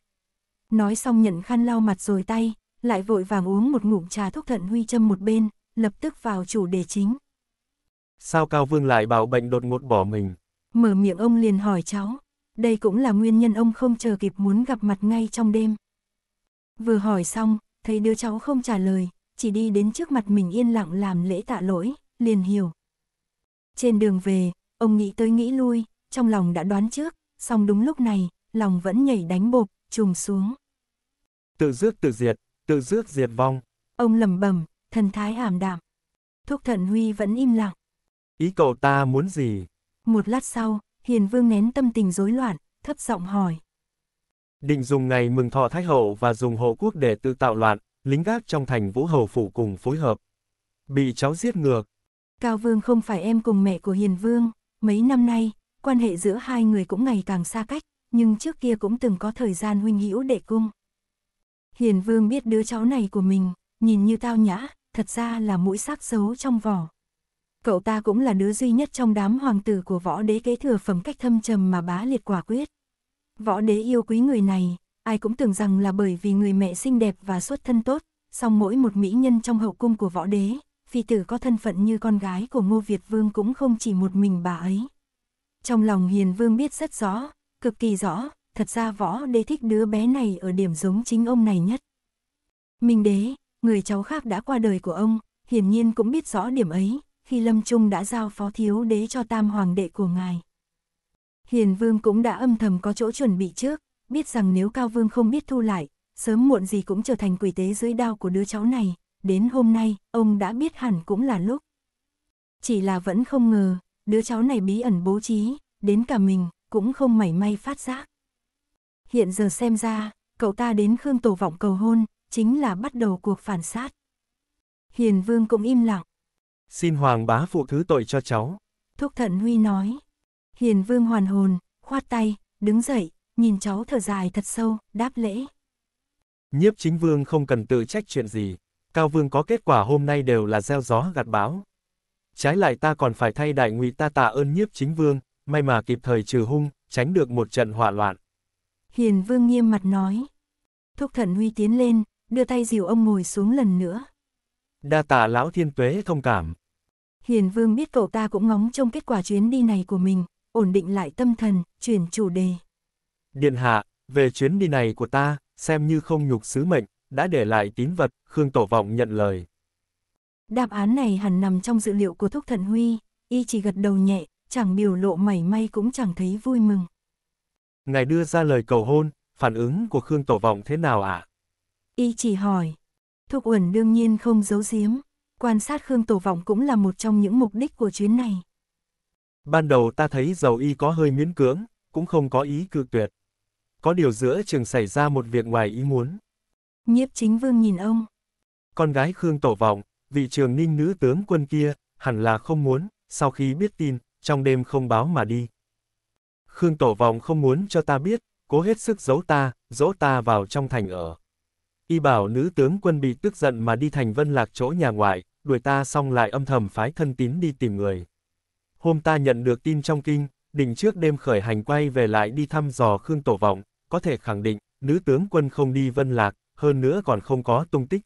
S1: Nói xong nhận khăn lau mặt rồi tay, lại vội vàng uống một ngụm trà thuốc thận huy châm một bên lập tức vào chủ đề chính.
S2: Sao Cao Vương lại bảo bệnh đột ngột bỏ mình?
S1: Mở miệng ông liền hỏi cháu. Đây cũng là nguyên nhân ông không chờ kịp muốn gặp mặt ngay trong đêm. Vừa hỏi xong, thấy đứa cháu không trả lời, chỉ đi đến trước mặt mình yên lặng làm lễ tạ lỗi, liền hiểu. Trên đường về, ông nghĩ tới nghĩ lui, trong lòng đã đoán trước, song đúng lúc này, lòng vẫn nhảy đánh bột, trùng xuống.
S2: Tự rước tự diệt, tự rước diệt vong.
S1: Ông lầm bầm, thần thái ảm đạm. Thúc thần Huy vẫn im lặng.
S2: Ý cậu ta muốn gì?
S1: Một lát sau, Hiền Vương nén tâm tình rối loạn, thấp giọng hỏi.
S2: Định dùng ngày mừng thọ Thái Hậu và dùng hộ quốc để tự tạo loạn, lính gác trong thành Vũ Hầu Phủ cùng phối hợp. Bị cháu giết ngược.
S1: Cao Vương không phải em cùng mẹ của Hiền Vương, mấy năm nay, quan hệ giữa hai người cũng ngày càng xa cách, nhưng trước kia cũng từng có thời gian huynh hữu đệ cung. Hiền Vương biết đứa cháu này của mình, nhìn như tao nhã, thật ra là mũi xác giấu trong vỏ. Cậu ta cũng là đứa duy nhất trong đám hoàng tử của võ đế kế thừa phẩm cách thâm trầm mà bá liệt quả quyết. Võ đế yêu quý người này, ai cũng tưởng rằng là bởi vì người mẹ xinh đẹp và xuất thân tốt, song mỗi một mỹ nhân trong hậu cung của võ đế, phi tử có thân phận như con gái của Ngô Việt Vương cũng không chỉ một mình bà ấy. Trong lòng Hiền Vương biết rất rõ, cực kỳ rõ, thật ra võ đế thích đứa bé này ở điểm giống chính ông này nhất. Minh đế, người cháu khác đã qua đời của ông, hiển nhiên cũng biết rõ điểm ấy, khi Lâm Trung đã giao phó thiếu đế cho tam hoàng đệ của ngài. Hiền Vương cũng đã âm thầm có chỗ chuẩn bị trước, biết rằng nếu Cao Vương không biết thu lại, sớm muộn gì cũng trở thành quỷ tế dưới đao của đứa cháu này, đến hôm nay, ông đã biết hẳn cũng là lúc. Chỉ là vẫn không ngờ, đứa cháu này bí ẩn bố trí, đến cả mình, cũng không mảy may phát giác. Hiện giờ xem ra, cậu ta đến Khương Tổ Vọng cầu hôn, chính là bắt đầu cuộc phản sát. Hiền Vương cũng im lặng.
S2: Xin Hoàng bá phụ thứ tội cho cháu.
S1: Thúc thận Huy nói. Hiền Vương hoàn hồn, khoát tay, đứng dậy, nhìn cháu thở dài thật sâu, đáp lễ.
S2: Nhiếp chính Vương không cần tự trách chuyện gì. Cao Vương có kết quả hôm nay đều là gieo gió gặt bão. Trái lại ta còn phải thay đại ngụy ta tạ ơn nhiếp chính Vương, may mà kịp thời trừ hung, tránh được một trận hỏa loạn.
S1: Hiền Vương nghiêm mặt nói. Thúc thận Huy tiến lên, đưa tay dìu ông ngồi xuống lần nữa.
S2: Đa tạ lão thiên tuế thông cảm.
S1: Hiền vương biết cậu ta cũng ngóng trong kết quả chuyến đi này của mình, ổn định lại tâm thần, chuyển chủ đề.
S2: Điện hạ, về chuyến đi này của ta, xem như không nhục sứ mệnh, đã để lại tín vật, Khương Tổ Vọng nhận lời.
S1: Đáp án này hẳn nằm trong dự liệu của Thúc thận Huy, y chỉ gật đầu nhẹ, chẳng biểu lộ mảy may cũng chẳng thấy vui mừng.
S2: Ngài đưa ra lời cầu hôn, phản ứng của Khương Tổ Vọng thế nào ạ? À?
S1: Y chỉ hỏi. Thục Uẩn đương nhiên không giấu giếm, quan sát Khương Tổ Vọng cũng là một trong những mục đích của chuyến này.
S2: Ban đầu ta thấy dầu y có hơi miễn cưỡng, cũng không có ý cự tuyệt. Có điều giữa trường xảy ra một việc ngoài ý muốn.
S1: Nhiếp chính vương nhìn ông.
S2: Con gái Khương Tổ Vọng, vị trường ninh nữ tướng quân kia, hẳn là không muốn, sau khi biết tin, trong đêm không báo mà đi. Khương Tổ Vọng không muốn cho ta biết, cố hết sức giấu ta, dỗ ta vào trong thành ở. Y bảo nữ tướng quân bị tức giận mà đi thành vân lạc chỗ nhà ngoại, đuổi ta xong lại âm thầm phái thân tín đi tìm người. Hôm ta nhận được tin trong kinh, định trước đêm khởi hành quay về lại đi thăm dò Khương Tổ Vọng, có thể khẳng định, nữ tướng quân không đi vân lạc, hơn nữa còn không có tung tích.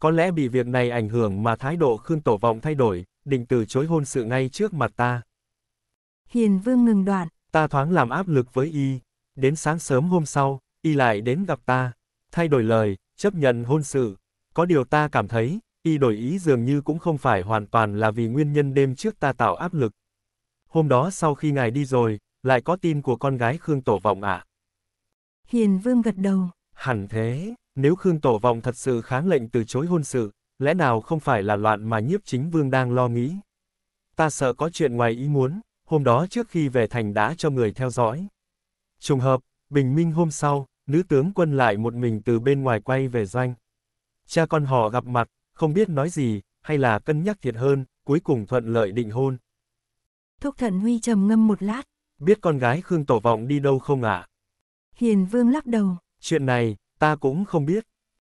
S2: Có lẽ bị việc này ảnh hưởng mà thái độ Khương Tổ Vọng thay đổi, định từ chối hôn sự ngay trước mặt ta.
S1: Hiền Vương ngừng đoạn.
S2: Ta thoáng làm áp lực với y, đến sáng sớm hôm sau, y lại đến gặp ta. Thay đổi lời, chấp nhận hôn sự. Có điều ta cảm thấy, y đổi ý dường như cũng không phải hoàn toàn là vì nguyên nhân đêm trước ta tạo áp lực. Hôm đó sau khi ngài đi rồi, lại có tin của con gái Khương Tổ Vọng ạ. À?
S1: Hiền Vương gật đầu.
S2: Hẳn thế, nếu Khương Tổ Vọng thật sự kháng lệnh từ chối hôn sự, lẽ nào không phải là loạn mà nhiếp chính vương đang lo nghĩ. Ta sợ có chuyện ngoài ý muốn, hôm đó trước khi về thành đã cho người theo dõi. Trùng hợp, bình minh hôm sau, nữ tướng quân lại một mình từ bên ngoài quay về doanh. Cha con họ gặp mặt, không biết nói gì, hay là cân nhắc thiệt hơn, cuối cùng thuận lợi định hôn.
S1: Thúc thận Huy trầm ngâm một lát.
S2: Biết con gái Khương Tổ Vọng đi đâu không ạ? À?
S1: Hiền Vương lắc đầu.
S2: Chuyện này, ta cũng không biết.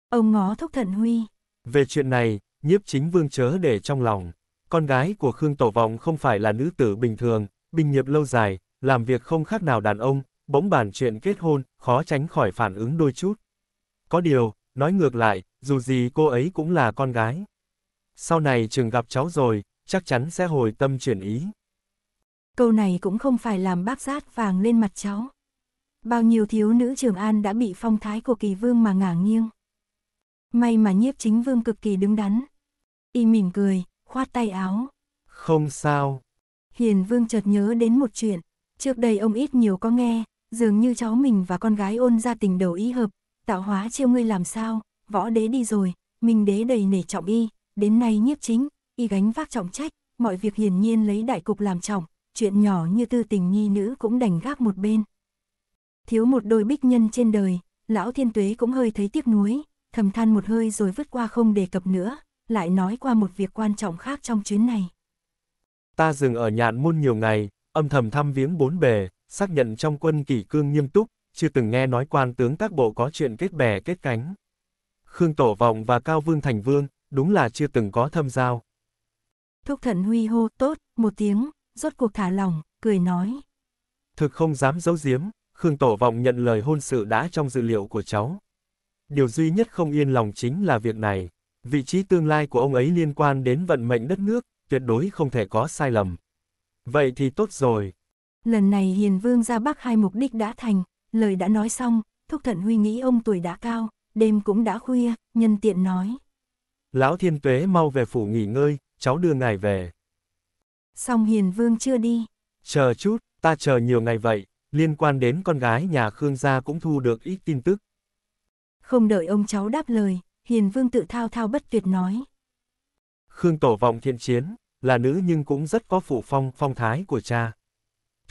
S1: Ông ngó thúc thận Huy.
S2: Về chuyện này, nhiếp chính vương chớ để trong lòng. Con gái của Khương Tổ Vọng không phải là nữ tử bình thường, bình nghiệp lâu dài, làm việc không khác nào đàn ông, bỗng bàn chuyện kết hôn, khó tránh khỏi phản ứng đôi chút. Có điều, nói ngược lại, dù gì cô ấy cũng là con gái. Sau này chừng gặp cháu rồi, chắc chắn sẽ hồi tâm chuyển ý.
S1: Câu này cũng không phải làm bác giác vàng lên mặt cháu. Bao nhiêu thiếu nữ Trường An đã bị phong thái của kỳ vương mà ngả nghiêng. May mà nhiếp chính vương cực kỳ đứng đắn. Y mỉm cười, khoát tay áo.
S2: Không sao.
S1: Hiền vương chợt nhớ đến một chuyện. Trước đây ông ít nhiều có nghe, dường như cháu mình và con gái ôn gia tình đầu ý hợp, tạo hóa chiêu ngươi làm sao, võ đế đi rồi, mình đế đầy nể trọng y, đến nay nhiếp chính, y gánh vác trọng trách, mọi việc hiển nhiên lấy đại cục làm trọng, chuyện nhỏ như tư tình nghi nữ cũng đành gác một bên. Thiếu một đôi bích nhân trên đời, lão thiên tuế cũng hơi thấy tiếc nuối, thầm than một hơi rồi vứt qua không đề cập nữa, lại nói qua một việc quan trọng khác trong chuyến này.
S2: Ta dừng ở nhạn môn nhiều ngày, âm thầm thăm viếng bốn bề, xác nhận trong quân kỷ cương nghiêm túc, chưa từng nghe nói quan tướng các bộ có chuyện kết bè kết cánh. Khương Tổ Vọng và Cao Vương Thành Vương, đúng là chưa từng có thâm giao.
S1: Thúc thần huy hô tốt, một tiếng, rốt cuộc thả lòng, cười nói.
S2: Thực không dám giấu giếm, Khương Tổ Vọng nhận lời hôn sự đã trong dự liệu của cháu. Điều duy nhất không yên lòng chính là việc này. Vị trí tương lai của ông ấy liên quan đến vận mệnh đất nước, tuyệt đối không thể có sai lầm. Vậy thì tốt rồi,
S1: Lần này Hiền Vương ra Bắc hai mục đích đã thành, lời đã nói xong, Thúc Thận Huy nghĩ ông tuổi đã cao, đêm cũng đã khuya, nhân tiện nói.
S2: Lão Thiên Tuế mau về phủ nghỉ ngơi, cháu đưa ngài về.
S1: Xong Hiền Vương chưa đi.
S2: Chờ chút, ta chờ nhiều ngày vậy, liên quan đến con gái nhà Khương gia cũng thu được ít tin tức.
S1: Không đợi ông cháu đáp lời, Hiền Vương tự thao thao bất tuyệt nói.
S2: Khương Tổ vọng thiện chiến, là nữ nhưng cũng rất có phụ phong phong thái của cha.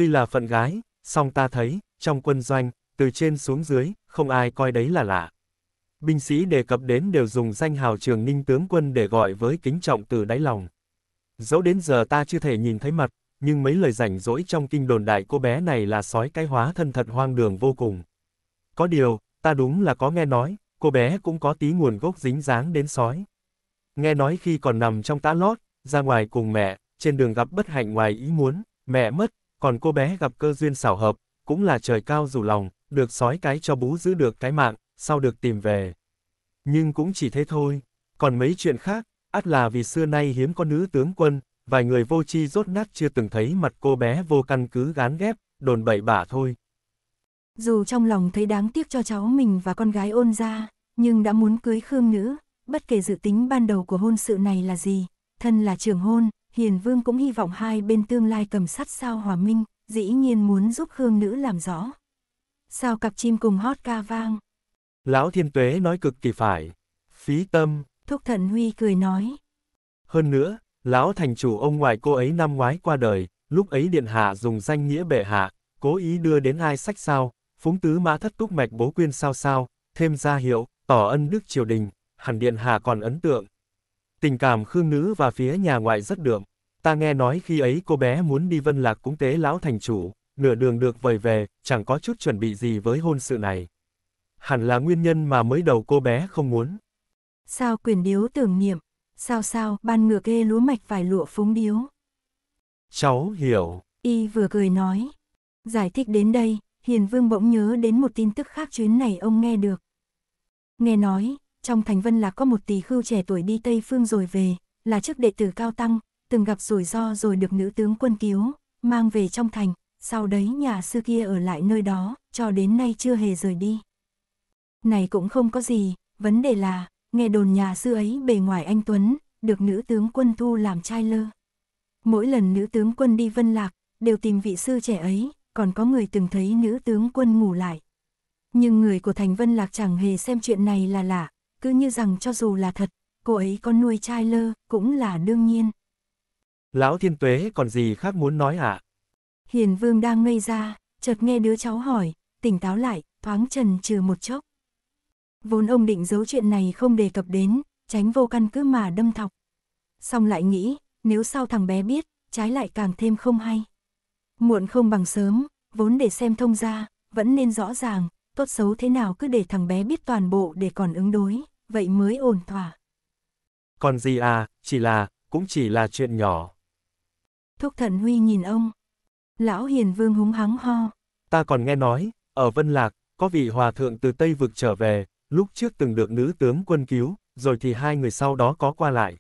S2: Tuy là phận gái, song ta thấy, trong quân doanh, từ trên xuống dưới, không ai coi đấy là lạ. Binh sĩ đề cập đến đều dùng danh hào trường ninh tướng quân để gọi với kính trọng từ đáy lòng. Dẫu đến giờ ta chưa thể nhìn thấy mặt, nhưng mấy lời rảnh rỗi trong kinh đồn đại cô bé này là sói cái hóa thân thật hoang đường vô cùng. Có điều, ta đúng là có nghe nói, cô bé cũng có tí nguồn gốc dính dáng đến sói. Nghe nói khi còn nằm trong tã lót, ra ngoài cùng mẹ, trên đường gặp bất hạnh ngoài ý muốn, mẹ mất, còn cô bé gặp cơ duyên xảo hợp, cũng là trời cao rủ lòng, được sói cái cho bú giữ được cái mạng, sau được tìm về. Nhưng cũng chỉ thế thôi, còn mấy chuyện khác, ắt là vì xưa nay hiếm có nữ tướng quân, vài người vô tri rốt nát chưa từng thấy mặt cô bé vô căn cứ gán ghép, đồn bậy bạ thôi.
S1: Dù trong lòng thấy đáng tiếc cho cháu mình và con gái ôn ra, nhưng đã muốn cưới Khương nữ, bất kể dự tính ban đầu của hôn sự này là gì, thân là trưởng hôn, Hiền Vương cũng hy vọng hai bên tương lai cầm sắt sao hòa minh, dĩ nhiên muốn giúp Khương Nữ làm rõ. Sao cặp chim cùng hót ca vang?
S2: Lão Thiên Tuế nói cực kỳ phải. Phí tâm.
S1: Thúc Thận Huy cười nói.
S2: Hơn nữa, Lão Thành Chủ ông ngoại cô ấy năm ngoái qua đời, lúc ấy Điện Hạ dùng danh nghĩa bệ hạ, cố ý đưa đến ai sách sao, phúng tứ mã thất túc mạch bố quyên sao sao, thêm ra hiệu, tỏ ân đức triều đình, hẳn Điện Hạ còn ấn tượng, Tình cảm Khương Nữ và phía nhà ngoại rất đượm. Ta nghe nói khi ấy cô bé muốn đi vân lạc cúng tế lão thành chủ, nửa đường được vời về, chẳng có chút chuẩn bị gì với hôn sự này. Hẳn là nguyên nhân mà mới đầu cô bé không muốn.
S1: Sao quyền điếu tưởng niệm, sao sao ban ngựa ghê lúa mạch vài lụa phúng điếu.
S2: Cháu hiểu.
S1: Y vừa cười nói. Giải thích đến đây, Hiền Vương bỗng nhớ đến một tin tức khác chuyến này ông nghe được. Nghe nói, trong Thành Vân Lạc có một tỳ khưu trẻ tuổi đi Tây Phương rồi về, là chức đệ tử cao tăng, từng gặp rủi ro rồi được nữ tướng quân cứu, mang về trong thành, sau đấy nhà sư kia ở lại nơi đó, cho đến nay chưa hề rời đi. Này cũng không có gì, vấn đề là, nghe đồn nhà sư ấy bề ngoài anh Tuấn, được nữ tướng quân thu làm trai lơ. Mỗi lần nữ tướng quân đi Vân Lạc, đều tìm vị sư trẻ ấy, còn có người từng thấy nữ tướng quân ngủ lại. Nhưng người của Thành Vân Lạc chẳng hề xem chuyện này là lạ, cứ như rằng cho dù là thật, cô ấy con nuôi trai lơ, cũng là đương nhiên.
S2: Lão thiên tuế còn gì khác muốn nói ạ? À?
S1: Hiền vương đang ngây ra, chợt nghe đứa cháu hỏi, tỉnh táo lại, thoáng trần trừ một chốc. Vốn ông định giấu chuyện này không đề cập đến, tránh vô căn cứ mà đâm thọc. Xong lại nghĩ, nếu sau thằng bé biết, trái lại càng thêm không hay. Muộn không bằng sớm, vốn để xem thông ra, vẫn nên rõ ràng, tốt xấu thế nào cứ để thằng bé biết toàn bộ để còn ứng đối vậy mới ổn thỏa.
S2: Còn gì à, chỉ là, cũng chỉ là chuyện nhỏ.
S1: Thúc thần Huy nhìn ông. Lão Hiền Vương húng hắng ho.
S2: Ta còn nghe nói, ở Vân Lạc, có vị hòa thượng từ Tây Vực trở về, lúc trước từng được nữ tướng quân cứu, rồi thì hai người sau đó có qua lại.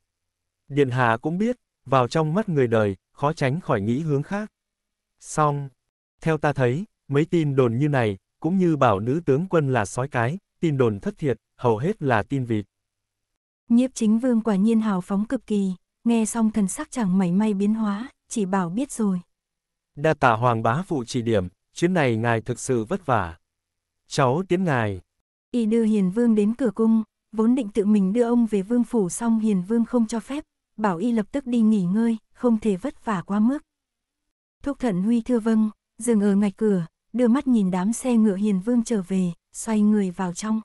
S2: Điện hạ cũng biết, vào trong mắt người đời, khó tránh khỏi nghĩ hướng khác. Xong, theo ta thấy, mấy tin đồn như này, cũng như bảo nữ tướng quân là sói cái, tin đồn thất thiệt, hầu hết là tin vịt.
S1: Nhiếp chính vương quả nhiên hào phóng cực kỳ, nghe xong thần sắc chẳng mảy may biến hóa, chỉ bảo biết rồi.
S2: Đa tạ hoàng bá phụ chỉ điểm, chuyến này ngài thực sự vất vả. Cháu tiến ngài.
S1: Y đưa hiền vương đến cửa cung, vốn định tự mình đưa ông về vương phủ xong hiền vương không cho phép, bảo y lập tức đi nghỉ ngơi, không thể vất vả quá mức. Thúc thận huy thưa vâng, dừng ở ngạch cửa, đưa mắt nhìn đám xe ngựa hiền vương trở về, xoay người vào trong.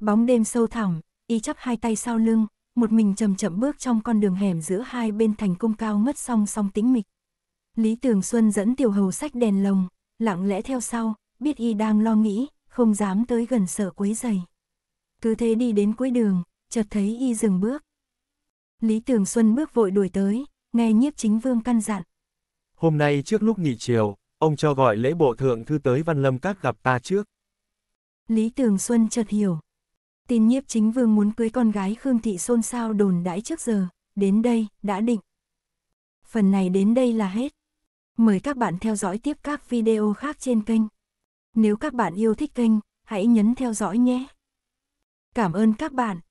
S1: Bóng đêm sâu thẳm, y chắp hai tay sau lưng, một mình chậm chậm bước trong con đường hẻm giữa hai bên thành cung cao ngất song song tĩnh mịch. Lý Tường Xuân dẫn tiểu hầu sách đèn lồng, lặng lẽ theo sau, biết y đang lo nghĩ, không dám tới gần sở quấy giày. Cứ thế đi đến cuối đường, chợt thấy y dừng bước. Lý Tường Xuân bước vội đuổi tới, nghe nhiếp chính vương căn dặn.
S2: Hôm nay trước lúc nghỉ chiều, ông cho gọi lễ bộ thượng thư tới Văn Lâm Các gặp ta trước.
S1: Lý Tường Xuân chợt hiểu. Tin nhiếp chính vương muốn cưới con gái Khương Thị xôn xao đồn đãi trước giờ, đến đây, đã định. Phần này đến đây là hết. Mời các bạn theo dõi tiếp các video khác trên kênh. Nếu các bạn yêu thích kênh, hãy nhấn theo dõi nhé. Cảm ơn các bạn.